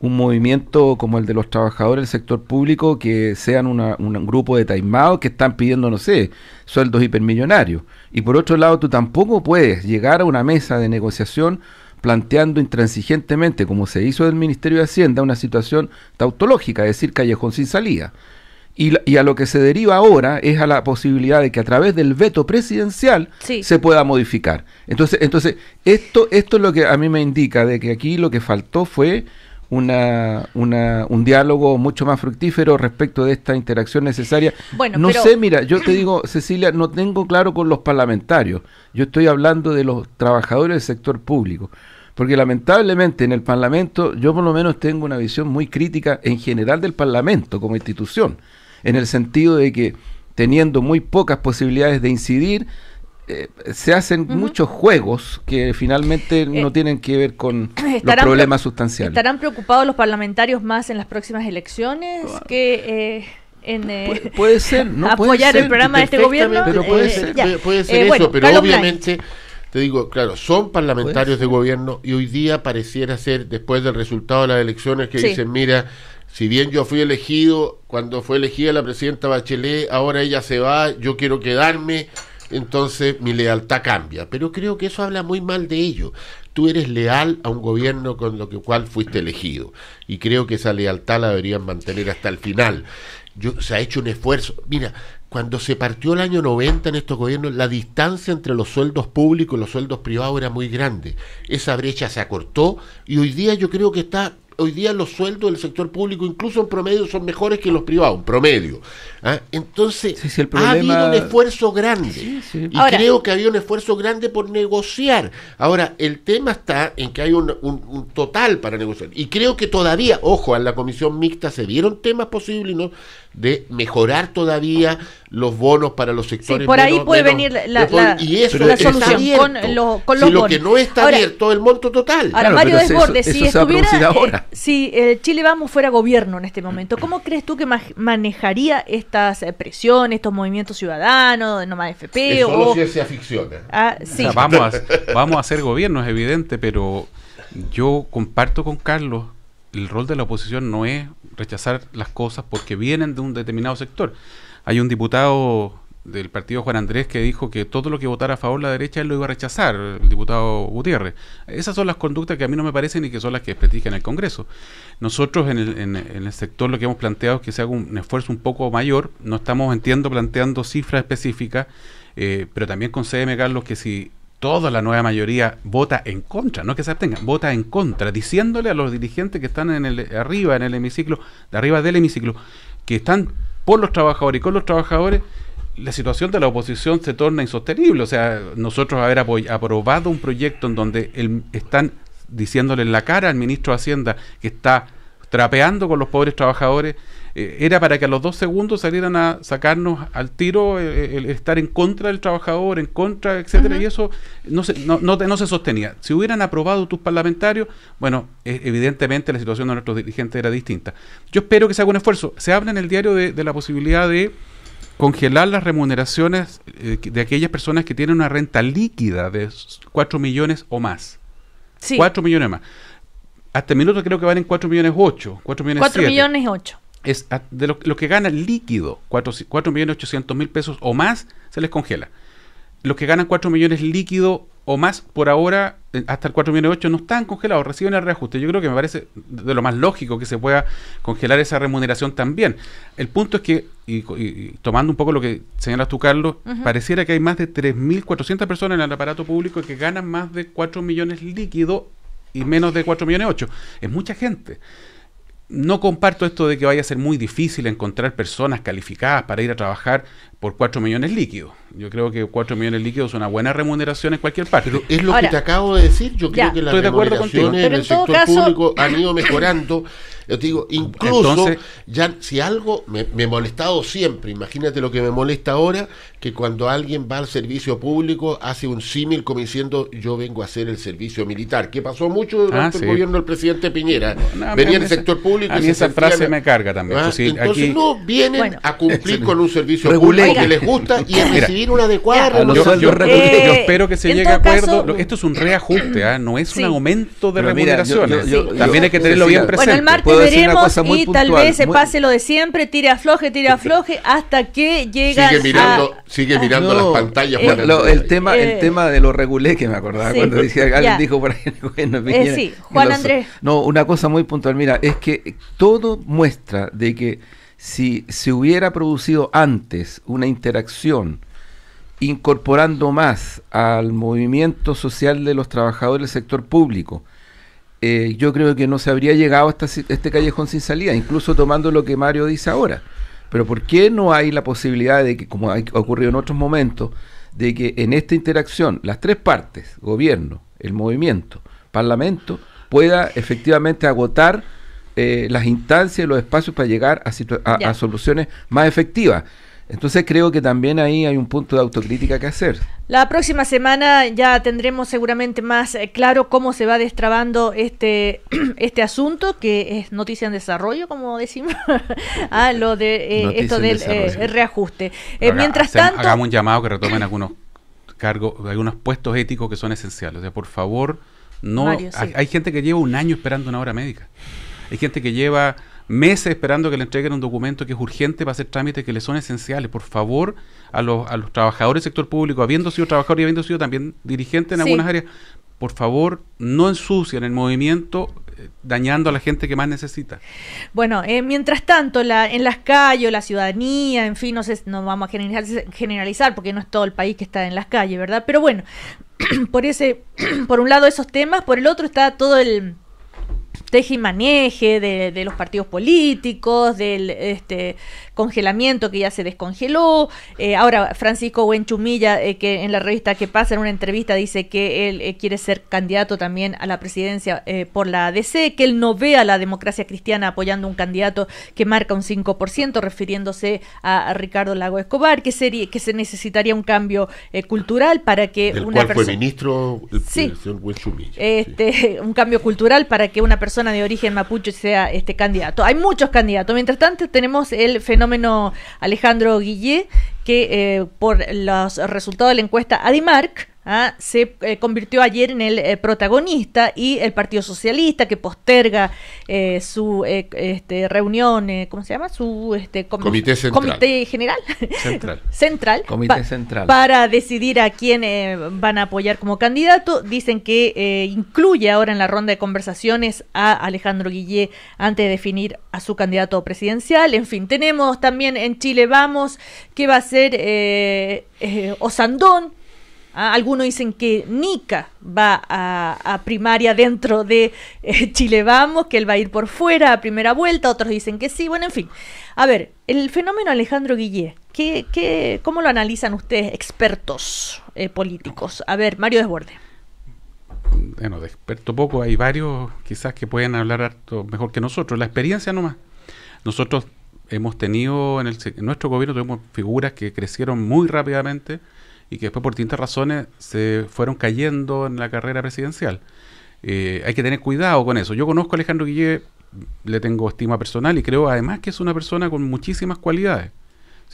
Speaker 3: un movimiento como el de los trabajadores del sector público que sean un grupo de taimados que están pidiendo, no sé, sueldos hipermillonarios. Y por otro lado, tú tampoco puedes llegar a una mesa de negociación planteando intransigentemente, como se hizo el Ministerio de Hacienda, una situación tautológica, es decir, callejón sin salida. Y, a lo que se deriva ahora es a la posibilidad de que a través del veto presidencial se pueda modificar. Entonces, entonces esto, esto es lo que a mí me indica de que aquí lo que faltó fue una, una, un diálogo mucho más fructífero respecto de esta interacción necesaria. Bueno, no sé, mira, yo te digo, Cecilia, no tengo claro con los parlamentarios. Yo estoy hablando de los trabajadores del sector público. Porque lamentablemente en el Parlamento yo por lo menos tengo una visión muy crítica en general del Parlamento como institución en el sentido de que teniendo muy pocas posibilidades de incidir, eh, se hacen muchos juegos que finalmente eh, no tienen que ver con los problemas sustanciales. ¿Estarán
Speaker 2: preocupados los parlamentarios más en las próximas elecciones que eh, en puede ser, apoyar el programa de este gobierno?
Speaker 3: Pero puede
Speaker 4: ser, eso, pero obviamente... Te digo, claro, son parlamentarios de gobierno y hoy día pareciera ser, después del resultado de las elecciones, que dicen, mira, si bien yo fui elegido, cuando fue elegida la presidenta Bachelet, ahora ella se va, yo quiero quedarme, entonces mi lealtad cambia. Pero creo que eso habla muy mal de ello. Tú eres leal a un gobierno con lo que cual fuiste elegido. Y creo que esa lealtad la deberían mantener hasta el final. Yo, se ha hecho un esfuerzo. Mira, cuando se partió el año 90 en estos gobiernos, la distancia entre los sueldos públicos y los sueldos privados era muy grande. Esa brecha se acortó y hoy día yo creo que está hoy día los sueldos del sector público, incluso en promedio, son mejores que los privados, en promedio. ¿ah? Entonces, ha habido un esfuerzo grande. y creo que había un esfuerzo grande por negociar. Ahora, el tema está en que hay un, total para negociar. Y creo que todavía, ojo, en la comisión mixta se dieron temas posibles y no, de mejorar todavía los bonos para los sectores. Sí, por ahí puede venir la, la, y eso solución con, lo, los bonos. Lo que no está abierto el monto total. Ahora, Mario Desbordes, si estuviera, eh, ahora.
Speaker 2: si eh, Chile Vamos fuera gobierno en este momento, ¿cómo crees tú que manejaría estas eh, presiones, estos movimientos ciudadanos, nomás FP?
Speaker 6: solo
Speaker 4: si se
Speaker 2: ah, sí. vamos, a,
Speaker 6: vamos a hacer gobierno, es evidente, pero yo comparto con Carlos, el rol de la oposición no es rechazar las cosas porque vienen de un determinado sector. Hay un diputado del partido Juan Andrés que dijo que todo lo que votara a favor la derecha él lo iba a rechazar, el diputado Gutiérrez. Esas son las conductas que a mí no me parecen y que son las que practican el Congreso. Nosotros en el, sector lo que hemos planteado es que se haga un esfuerzo un poco mayor, no estamos, entiendo, planteando cifras específicas, eh, pero también concédeme, Carlos, que si toda la nueva mayoría vota en contra, no que se abstenga, vota en contra, diciéndole a los dirigentes que están en el, arriba en el hemiciclo, de arriba del hemiciclo, que están por los trabajadores y con los trabajadores, la situación de la oposición se torna insostenible. O sea, nosotros haber aprobado un proyecto en donde están diciéndole en la cara al ministro de Hacienda que está trapeando con los pobres trabajadores, eh, era para que a los dos segundos salieran a sacarnos al tiro eh, eh, el, estar en contra del trabajador, en contra, etcétera, y eso no se, no, se sostenía. Si hubieran aprobado tus parlamentarios, bueno, evidentemente la situación de nuestros dirigentes era distinta. Yo espero que se haga un esfuerzo. Se habla en el diario de, la posibilidad de congelar las remuneraciones de aquellas personas que tienen una renta líquida de 4 millones o más. Sí. 4 millones más. Hasta el minuto creo que van en 4 millones 8, 4 millones 4 millones 8 es ah, de lo, que ganan líquido, 4.800.000 pesos o más, se les congela. Los que ganan 4 millones líquido o más por ahora, eh, hasta el 4 no están congelados, reciben el reajuste. Yo creo que me parece de lo más lógico que se pueda congelar esa remuneración también. El punto es que, y, tomando un poco lo que señalas tú, Carlos, pareciera que hay más de 3.400 personas en el aparato público que ganan más de 4 millones líquido y menos de 4 millones Es mucha gente no comparto esto de que vaya a ser muy difícil encontrar personas calificadas para ir a trabajar por 4 millones líquidos. Yo creo que cuatro millones líquidos es una buena remuneración en cualquier parte. Pero es lo que te
Speaker 4: acabo de decir. Yo creo que las remuneraciones en el sector público han ido mejorando yo te digo, incluso, ya si algo me, he molestado siempre, imagínate lo que me molesta ahora, que cuando alguien va al servicio público hace un símil como diciendo yo vengo a hacer el servicio militar, que pasó mucho durante ah, el gobierno del presidente Piñera. Venía el sector público. A mí y esa frase me carga también. Ah, entonces uno no vienen a cumplir con un servicio público que les gusta y a recibir una adecuada. Eh, yo, espero que se llegue a acuerdo.
Speaker 6: esto es un reajuste, ¿ah? no es un aumento de remuneraciones también hay que tenerlo bien
Speaker 4: presente y tal vez se pase
Speaker 2: lo de siempre, tire afloje, tire afloje, hasta que llega. Sigue mirando,
Speaker 4: sigue ah. mirando las pantallas.
Speaker 3: Eh, el, tema, el eh. tema de lo regulé que me acordaba cuando decía, alguien dijo por ahí. Eh, sí, Juan Andrés. No, una cosa muy puntual, mira, es que todo muestra de que si se hubiera producido antes una interacción incorporando más al movimiento social de los trabajadores del sector público, eh, yo creo que no se habría llegado hasta este callejón sin salida, incluso tomando lo que Mario dice ahora. Pero ¿por qué no hay la posibilidad de que, como ha ocurrido en otros momentos, de que en esta interacción las tres partes, gobierno, el movimiento, parlamento, pueda efectivamente agotar eh, las instancias y los espacios para llegar a soluciones más efectivas? Entonces creo que también ahí hay un punto de autocrítica que hacer.
Speaker 2: La próxima semana ya tendremos seguramente más eh, claro cómo se va destrabando este, este asunto, que es noticia en desarrollo, como decimos, ah, lo de eh, esto del eh, reajuste. mientras tanto...
Speaker 6: Hagamos un llamado que retomen algunos cargos, algunos puestos éticos que son esenciales. O sea, por favor, no... hay gente que lleva un año esperando una hora médica. Hay gente que lleva meses esperando que le entreguen un documento que es urgente para hacer trámites que le son esenciales. Por favor, a los, a los trabajadores del sector público, habiendo sido trabajador y habiendo sido también dirigente en algunas áreas, por favor, no ensucien el movimiento eh, dañando a la gente que más necesita.
Speaker 2: Bueno, eh, mientras tanto, la, en las calles, la ciudadanía, en fin, no, sé, no vamos a generalizar, generalizar porque no es todo el país que está en las calles, ¿verdad? Pero bueno, por ese, por un lado esos temas, por el otro está todo el y maneje de los partidos políticos, del este, congelamiento que ya se descongeló. Eh, ahora, Francisco Buenchumilla, eh, que en la revista que pasa en una entrevista dice que él eh, quiere ser candidato también a la presidencia por la ADC, que él no ve a la democracia cristiana apoyando un candidato que marca un 5%, refiriéndose a, Ricardo Lago Escobar, que, sería, que se necesitaría este, un cambio cultural para que una persona.
Speaker 4: ministro
Speaker 2: Este, Un cambio cultural para que una persona de origen mapuche sea este candidato. Hay muchos candidatos. Mientras tanto, tenemos el fenómeno Alejandro Guillé, que eh, por los resultados de la encuesta Adimarc ¿ah? se eh, convirtió ayer en el eh, protagonista y el Partido Socialista que posterga eh, su este, reunión, ¿cómo se llama? Su este, comité, comité general central, central comité
Speaker 3: central para
Speaker 2: decidir a quién van a apoyar como candidato. Dicen que incluye ahora en la ronda de conversaciones a Alejandro Guillé antes de definir a su candidato presidencial. En fin, tenemos también en Chile vamos que va a ser Osandón Ah, algunos dicen que Nica va a, primaria dentro de eh, Chile Vamos, que él va a ir por fuera a primera vuelta, otros dicen que sí, bueno, en fin. A ver, el fenómeno Alejandro Guillé, ¿qué, qué, cómo lo analizan ustedes, expertos eh, políticos? A ver, Mario Desborde.
Speaker 6: Bueno, de experto poco, hay varios quizás que pueden hablar harto mejor que nosotros, la experiencia nomás. Nosotros hemos tenido, en, el, nuestro gobierno tuvimos figuras que crecieron muy rápidamente, y que después por distintas razones se fueron cayendo en la carrera presidencial. Eh, hay que tener cuidado con eso. Yo conozco a Alejandro Guille, le tengo estima personal y creo además que es una persona con muchísimas cualidades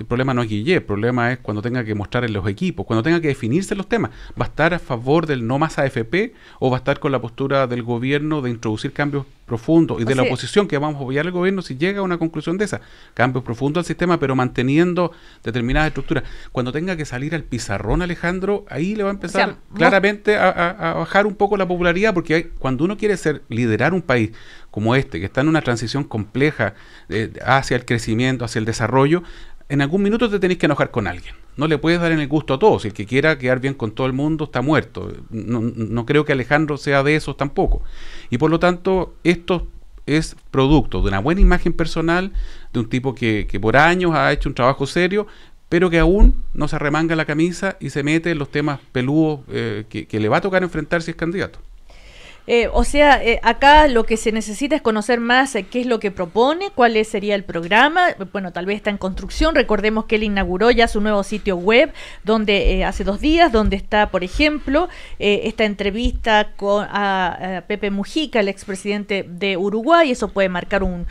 Speaker 6: el problema no es Guille, el problema es cuando tenga que mostrar en los equipos, cuando tenga que definirse los temas. ¿Va a estar a favor del no más AFP o va a estar con la postura del gobierno de introducir cambios profundos y de la oposición que vamos a apoyar al gobierno si llega a una conclusión de esa? Cambios profundos al sistema, pero manteniendo determinadas estructuras. Cuando tenga que salir al pizarrón, Alejandro, ahí le va a empezar claramente a, bajar un poco la popularidad, porque cuando uno quiere ser liderar un país como este, que está en una transición compleja eh, hacia el crecimiento, hacia el desarrollo, en algún minuto te tenés que enojar con alguien. No le puedes dar en el gusto a todos. El que quiera quedar bien con todo el mundo está muerto. No, creo que Alejandro sea de esos tampoco. Y por lo tanto, esto es producto de una buena imagen personal, de un tipo que, por años ha hecho un trabajo serio, pero que aún no se arremanga la camisa y se mete en los temas peludos eh, que, que, le va a tocar enfrentar si es candidato.
Speaker 2: Eh, o sea, eh, acá lo que se necesita es conocer más eh, qué es lo que propone, cuál sería el programa. Bueno, tal vez está en construcción. Recordemos que él inauguró ya su nuevo sitio web donde hace dos días, donde está, por ejemplo, esta entrevista con a, Pepe Mujica, el expresidente de Uruguay. Eso puede marcar un,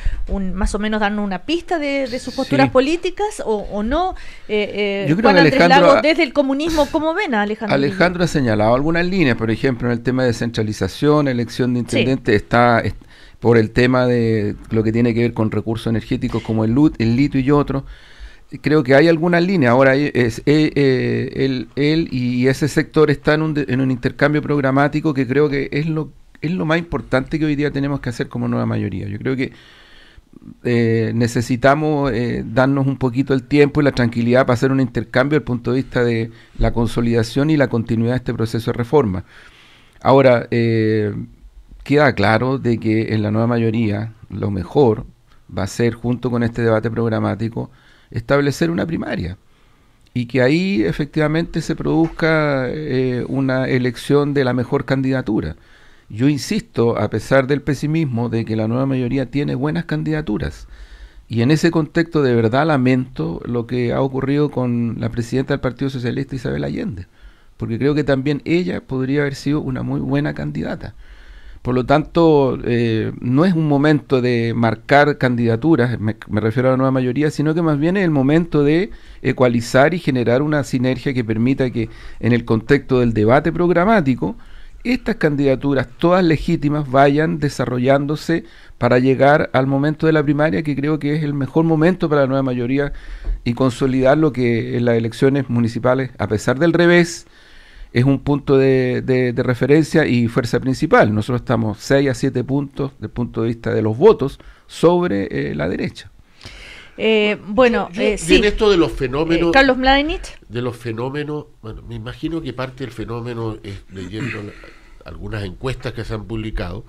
Speaker 2: más o menos darnos una pista de, sus posturas políticas o, no. Yo creo que desde el comunismo, ¿cómo ven a Alejandro? Alejandro
Speaker 3: ha señalado algunas líneas, por ejemplo, en el tema de descentralización la elección de intendente está, por el tema de lo que tiene que ver con recursos energéticos como el, LUT, el litio y otros. Creo que hay algunas líneas Ahora, eh, es, eh, eh, él, y ese sector están en un, en un intercambio programático que creo que es lo, es lo más importante que hoy día tenemos que hacer como nueva mayoría. Yo creo que necesitamos darnos un poquito el tiempo y la tranquilidad para hacer un intercambio desde el punto de vista de la consolidación y la continuidad de este proceso de reforma. Ahora, eh, queda claro de que en la nueva mayoría lo mejor va a ser, junto con este debate programático, establecer una primaria y que ahí efectivamente se produzca eh, una elección de la mejor candidatura. Yo insisto, a pesar del pesimismo, de que la nueva mayoría tiene buenas candidaturas. Y en ese contexto de verdad lamento lo que ha ocurrido con la presidenta del Partido Socialista, Isabel Allende porque creo que también ella podría haber sido una muy buena candidata. Por lo tanto, eh, no es un momento de marcar candidaturas, me, refiero a la nueva mayoría, sino que más bien es el momento de ecualizar y generar una sinergia que permita que en el contexto del debate programático, estas candidaturas, todas legítimas, vayan desarrollándose para llegar al momento de la primaria, que creo que es el mejor momento para la nueva mayoría y consolidar lo que en las elecciones municipales, a pesar del revés, es un punto de, referencia y fuerza principal. Nosotros estamos 6 a 7 puntos desde punto de vista de los votos sobre eh, la derecha.
Speaker 2: Eh, bueno, eh, en esto de los fenómenos. Carlos Mladenich.
Speaker 4: De los fenómenos, bueno, me imagino que parte del fenómeno es leyendo algunas encuestas que se han publicado,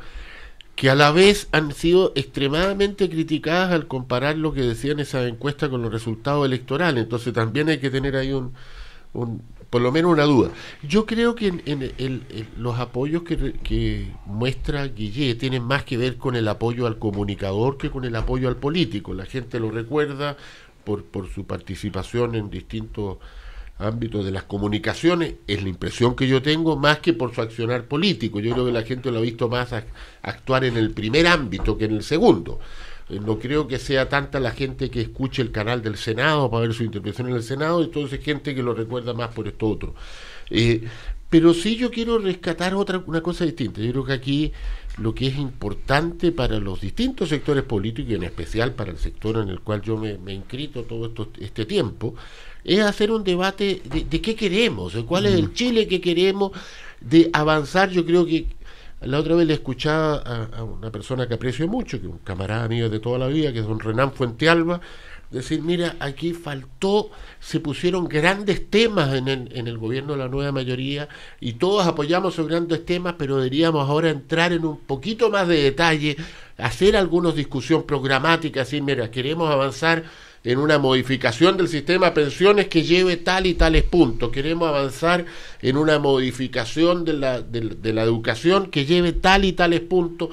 Speaker 4: que a la vez han sido extremadamente criticadas al comparar lo que decían esas encuestas con los resultados electorales. Entonces también hay que tener ahí un por lo menos una duda. Yo creo que en, los apoyos que, muestra Guille tienen más que ver con el apoyo al comunicador que con el apoyo al político. La gente lo recuerda por, por su participación en distintos ámbitos de las comunicaciones, es la impresión que yo tengo, más que por su accionar político. Yo creo que la gente lo ha visto más actuar en el primer ámbito que en el segundo. Eh, no creo que sea tanta la gente que escuche el canal del Senado para ver su intervención en el Senado, entonces gente que lo recuerda más por esto otro. Eh, pero sí yo quiero rescatar otra una cosa distinta. Yo creo que aquí lo que es importante para los distintos sectores políticos y en especial para el sector en el cual yo me, he inscrito todo esto, este tiempo, es hacer un debate de, de qué queremos, de cuál es el mm. Chile que queremos, de avanzar. Yo creo que la otra vez le escuchaba a, una persona que aprecio mucho, que un camarada mío de toda la vida, que es don Renán Fuentealba, decir, mira, aquí faltó, se pusieron grandes temas en el, en el gobierno de la nueva mayoría y todos apoyamos esos grandes temas, pero deberíamos ahora entrar en un poquito más de detalle, hacer algunas discusión programática, así, mira, queremos avanzar en una modificación del sistema de pensiones que lleve tal y tales puntos. Queremos avanzar en una modificación de la, de, la educación que lleve tal y tales puntos.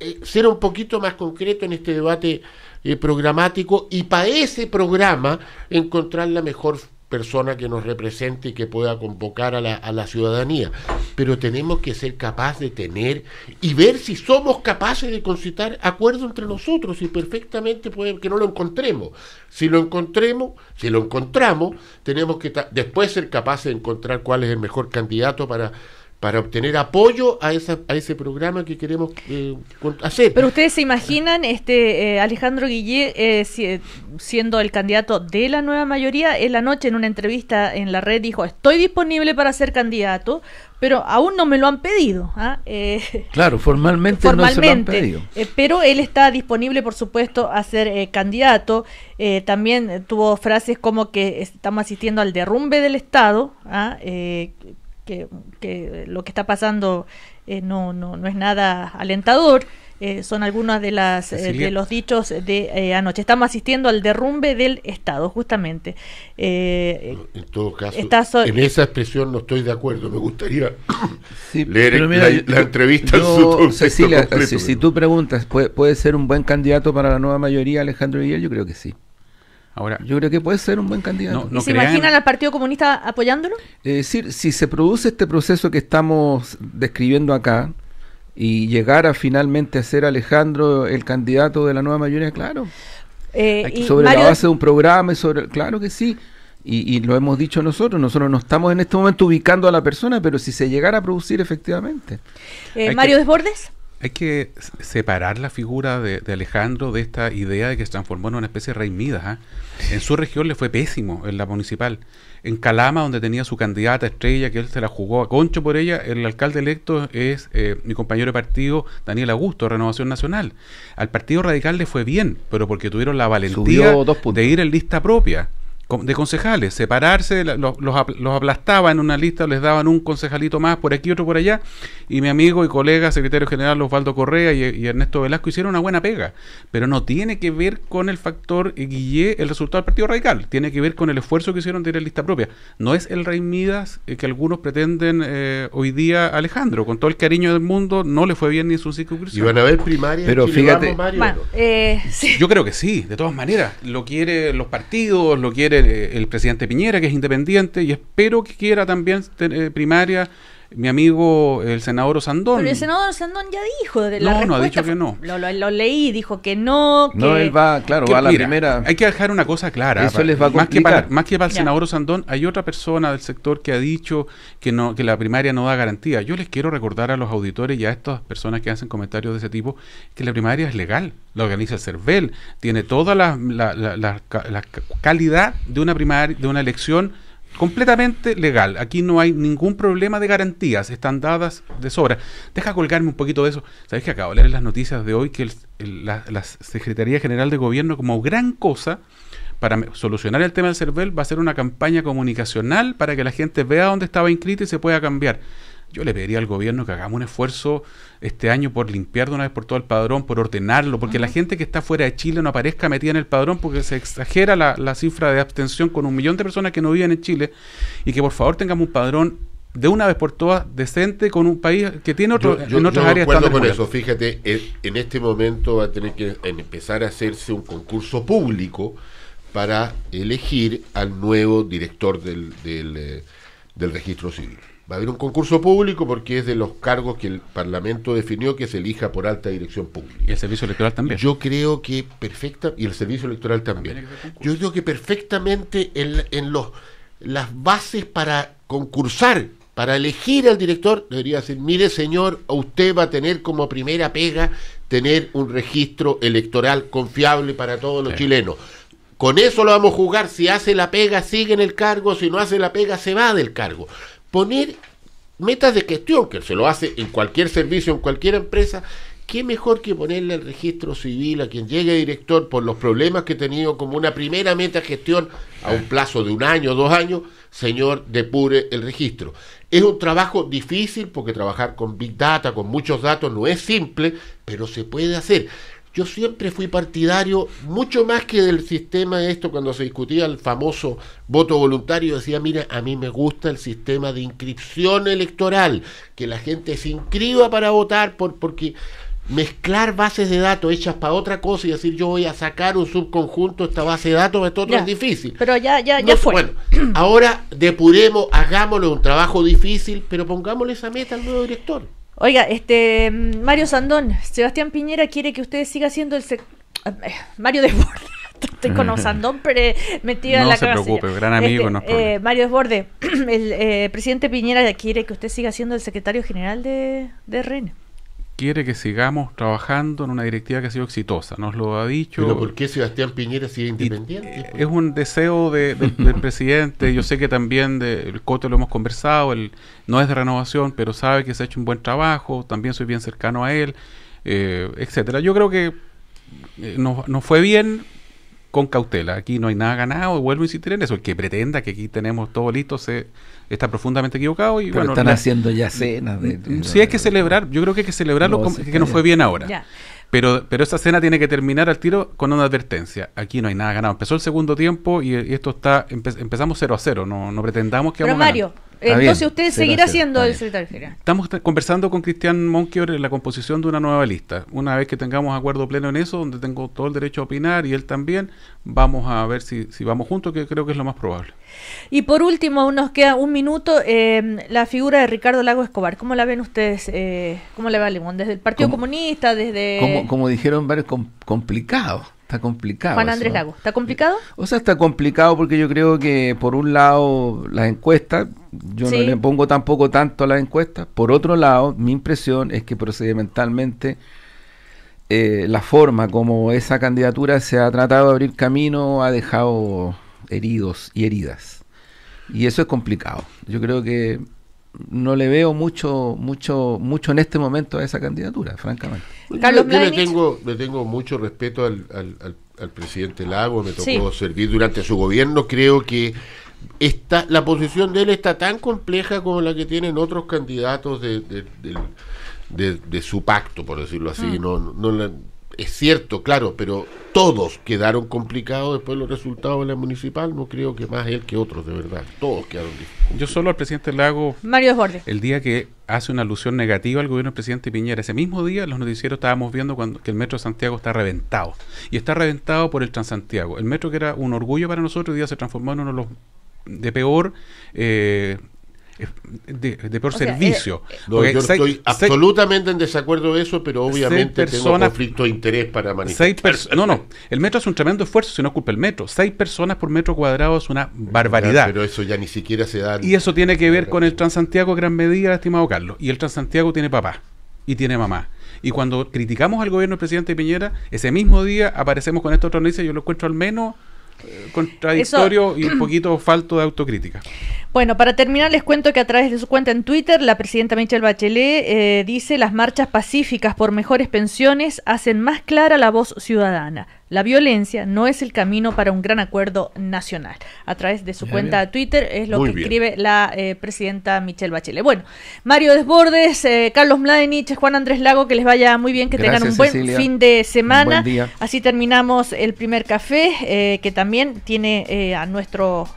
Speaker 4: Eh, ser un poquito más concreto en este debate eh, programático y para ese programa encontrar la mejor persona que nos represente y que pueda convocar a la, ciudadanía. Pero tenemos que ser capaces de tener y ver si somos capaces de concitar acuerdo entre nosotros y perfectamente que no lo encontremos. Si lo encontremos, si lo encontramos, tenemos que después ser capaces de encontrar cuál es el mejor candidato para para obtener apoyo a, ese programa que queremos eh, hacer. Pero
Speaker 2: ustedes se imaginan, este eh, Alejandro Guillé, eh, siendo el candidato de la nueva mayoría, en la noche en una entrevista en la red dijo, estoy disponible para ser candidato, pero aún no me lo han pedido. ¿ah?
Speaker 3: claro, formalmente, no se lo han pedido.
Speaker 2: pero él está disponible, por supuesto, a ser candidato. también tuvo frases como que estamos asistiendo al derrumbe del Estado, ¿ah? que, lo que está pasando eh, no, no, es nada alentador. Eh, son algunos de, las, eh, de los dichos de anoche. Estamos asistiendo al derrumbe del Estado, justamente. en
Speaker 4: todo caso, en esa expresión no estoy de acuerdo. Me gustaría leer la, entrevista. Cecilia,
Speaker 3: si, tú preguntas, ¿puede, ¿puede ser un buen candidato para la nueva mayoría Alejandro Villar? Yo creo que sí. Ahora, yo creo que puede ser un buen candidato. ¿Se imaginan
Speaker 2: al Partido Comunista apoyándolo?
Speaker 3: Eh, es decir, si se produce este proceso que estamos describiendo acá y llegara finalmente a ser Alejandro el candidato de la nueva mayoría, claro.
Speaker 2: Eh, sobre la base de
Speaker 3: un programa sobre... Claro que sí. Y, lo hemos dicho nosotros, nosotros no estamos en este momento ubicando a la persona, pero si se llegara a producir efectivamente.
Speaker 6: Eh, Mario
Speaker 2: Desbordes
Speaker 3: hay
Speaker 6: que separar la figura de, Alejandro de esta idea de que se transformó en una especie de rey Midas. ¿ah? En su región le fue pésimo, en la municipal. En Calama, donde tenía su candidata estrella, que él se la jugó a concho por ella, el alcalde electo es eh, mi compañero de partido, Daniel Augusto, Renovación Nacional. Al Partido Radical le fue bien, pero porque tuvieron la valentía de ir en lista propia de concejales, separarse, los, los aplastaba en una lista, les daban un concejalito más por aquí, otro por allá, y mi amigo y colega, secretario general Osvaldo Correa y, Ernesto Velasco hicieron una buena pega, pero no tiene que ver con el factor Guillé, el resultado del Partido Radical, tiene que ver con el esfuerzo que hicieron de ir lista propia. No es el Rey Midas eh, que algunos pretenden eh, hoy día Alejandro, con todo el cariño del mundo, no le fue bien ni en su circunstancia a
Speaker 4: pero
Speaker 3: fíjate,
Speaker 2: eh,
Speaker 6: yo creo que sí, de todas maneras, lo quiere los partidos, lo quiere eh, el, presidente Piñera, que es independiente, y espero que quiera también eh, primaria mi amigo el senador Osandón. Pero el
Speaker 2: senador Osandón ya dijo de la No, no ha dicho que no. Lo, leí, dijo que no. no, él
Speaker 6: va, claro, va a la primera. Hay que dejar una cosa clara. Eso les va a Más que para, el senador Osandón, hay otra persona del sector que ha dicho que, no, que la primaria no da garantía. Yo les quiero recordar a los auditores y a estas personas que hacen comentarios de ese tipo que la primaria es legal. La organiza el CERVEL. Tiene toda la, la, la calidad de una, primaria, de una elección completamente legal. Aquí no hay ningún problema de garantías, están dadas de sobra. Deja colgarme un poquito de eso. Sabes que acabo de leer las noticias de hoy que la, Secretaría General de Gobierno, como gran cosa, para solucionar el tema del CERVEL, va a ser una campaña comunicacional para que la gente vea dónde estaba inscrita y se pueda cambiar yo le pediría al gobierno que hagamos un esfuerzo este año por limpiar de una vez por todas el padrón, por ordenarlo, porque la gente que está fuera de Chile no aparezca metida en el padrón porque se exagera la, cifra de abstención con un millón de personas que no viven en Chile y que por favor tengamos un padrón de una vez por todas decente con un país que tiene otro, yo, yo, en otras yo acuerdo con eso,
Speaker 4: fíjate, en este momento va a tener que empezar a hacerse un concurso público para elegir al nuevo director del, del eh, registro civil. Va a haber un concurso público porque es de los cargos que el Parlamento definió que se elija por alta dirección pública. Y el servicio electoral también. Yo creo que perfecta, y el servicio electoral también. Yo creo que perfectamente en, los, las bases para concursar, para elegir al director, debería decir, mire señor, usted va a tener como primera pega tener un registro electoral confiable para todos los chilenos. Con eso lo vamos a jugar. Si hace la pega, sigue en el cargo. Si no hace la pega, se va del cargo poner metas de gestión, que se lo hace en cualquier servicio, en cualquier empresa, ¿qué mejor que ponerle el registro civil a quien llegue director por los problemas que ha tenido como una primera meta de gestión a un plazo de un año, dos años? Señor, depure el registro. Es un trabajo difícil porque trabajar con Big Data, con muchos datos, no es simple, pero se puede hacer yo siempre fui partidario, mucho más que del sistema de esto, cuando se discutía el famoso voto voluntario, decía, mira, a mí me gusta el sistema de inscripción electoral, que la gente se inscriba para votar, por, porque mezclar bases de datos hechas para otra cosa y decir yo voy a sacar un subconjunto esta base de datos, esto todo es difícil. Pero ya, ya, ya fue. Bueno, ahora depuremos, hagámosle un trabajo difícil, pero pongámosle esa meta al nuevo director. Oiga, este Mario Sandón,
Speaker 2: Sebastián Piñera quiere que usted siga siendo el sec ah, eh, Mario Desborde. Estoy con Osandón pero eh, metido no en la se
Speaker 6: preocupe, gran amigo. Este,
Speaker 2: eh, Mario Desborde, el eh, presidente Piñera quiere que usted siga siendo el secretario general de, de
Speaker 6: quiere que sigamos trabajando en una directiva que ha sido exitosa. Nos lo ha dicho. ¿Pero por qué Sebastián Piñera sigue independiente? Eh, es un deseo del presidente. Yo sé que también de, el Cote lo hemos conversado. no es de renovación, pero sabe que se ha hecho un buen trabajo. También soy bien cercano a él, eh, etcétera. Yo creo que nos, eh, nos fue bien, con cautela. Aquí no hay nada ganado, vuelvo a insistir en eso. El que pretenda que aquí tenemos todo listo se está profundamente equivocado.
Speaker 3: Y, bueno, están haciendo ya cenas.
Speaker 6: Mm, sí, hay que celebrar. Yo creo que hay que celebrarlo que, no fue bien ahora. Pero, pero esa cena tiene que terminar al tiro con una advertencia. Aquí no hay nada ganado. Empezó el segundo tiempo y, esto está. empezamos 0 a 0. No, no pretendamos que
Speaker 2: entonces usted seguirá siendo el secretario general.
Speaker 6: Estamos conversando con Cristian Monquior en la composición de una nueva lista. Una vez que tengamos acuerdo pleno en eso, donde tengo todo el derecho a opinar y él también, vamos a ver si, vamos juntos, que creo que es lo más probable.
Speaker 2: Y por último, nos queda un minuto, eh, la figura de Ricardo Lago Escobar. ¿Cómo la ven ustedes? Eh, ¿Cómo le va Limón? ¿Desde el Partido Comunista? desde
Speaker 3: Como, dijeron varios, complicado Está complicado. Juan Andrés Lago, ¿está complicado? O sea, está complicado porque yo creo que, por un lado, las encuestas, yo no le pongo tampoco tanto a las encuestas. Por otro lado, mi impresión es que procedimentalmente eh, la forma como esa candidatura se ha tratado de abrir camino ha dejado heridos y heridas. Y eso es complicado. Yo creo que no le veo mucho, mucho, mucho en este momento a esa candidatura, francamente.
Speaker 4: yo, le, tengo, tengo mucho respeto al, al, al, presidente Lago, me tocó servir durante su gobierno, creo que está la posición de él está tan compleja como la que tienen otros candidatos de, su pacto, por decirlo así, mm. no, no es cierto, claro, pero todos quedaron complicados después de los resultados de la municipal, no creo que más él que otros, de verdad, todos quedaron Yo solo al presidente Lago,
Speaker 2: Mario Jorge.
Speaker 6: el día que hace una alusión negativa al gobierno del presidente Piñera, ese mismo día los noticieros estábamos viendo cuando, que el metro de Santiago está reventado, y está reventado por el Transantiago, el metro que era un
Speaker 4: orgullo para nosotros, hoy día se transformó en uno de los
Speaker 6: de peor eh, de, por eh, servicio. Eh, yo estoy absolutamente
Speaker 4: en desacuerdo de eso, pero obviamente tengo
Speaker 6: conflicto de interés para manifestar. no, no, el metro es un tremendo esfuerzo, si no culpa el metro. Seis personas por metro cuadrado es una barbaridad.
Speaker 4: Pero eso ya ni siquiera se da.
Speaker 6: Y eso tiene que ver con el Transantiago gran medida, estimado Carlos. Y el Transantiago tiene papá y tiene mamá. Y cuando criticamos al gobierno del presidente Piñera, ese mismo día aparecemos con esta otra noticia, yo lo encuentro al menos eh, contradictorio y un poquito falto de autocrítica.
Speaker 2: Bueno, para terminar les cuento que a través de su cuenta en Twitter, la presidenta Michelle Bachelet eh, dice las marchas pacíficas por mejores pensiones hacen más clara la voz ciudadana. La violencia no es el camino para un gran acuerdo nacional. A través de su cuenta de Twitter es lo que escribe la eh, presidenta Michelle Bachelet. Bueno, Mario Desbordes, eh, Carlos Mladenich, Juan Andrés Lago, que les vaya muy bien, que tengan un buen fin de semana. Así terminamos el primer café, eh, que también tiene a nuestro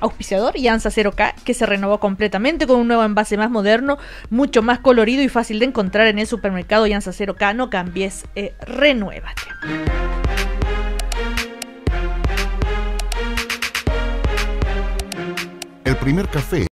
Speaker 2: auspiciador, Yansa 0K, que se renovó completamente con un nuevo envase más moderno, mucho más colorido y fácil de encontrar en el supermercado Yansa 0K. No cambies, eh, renuévate.
Speaker 1: El primer café.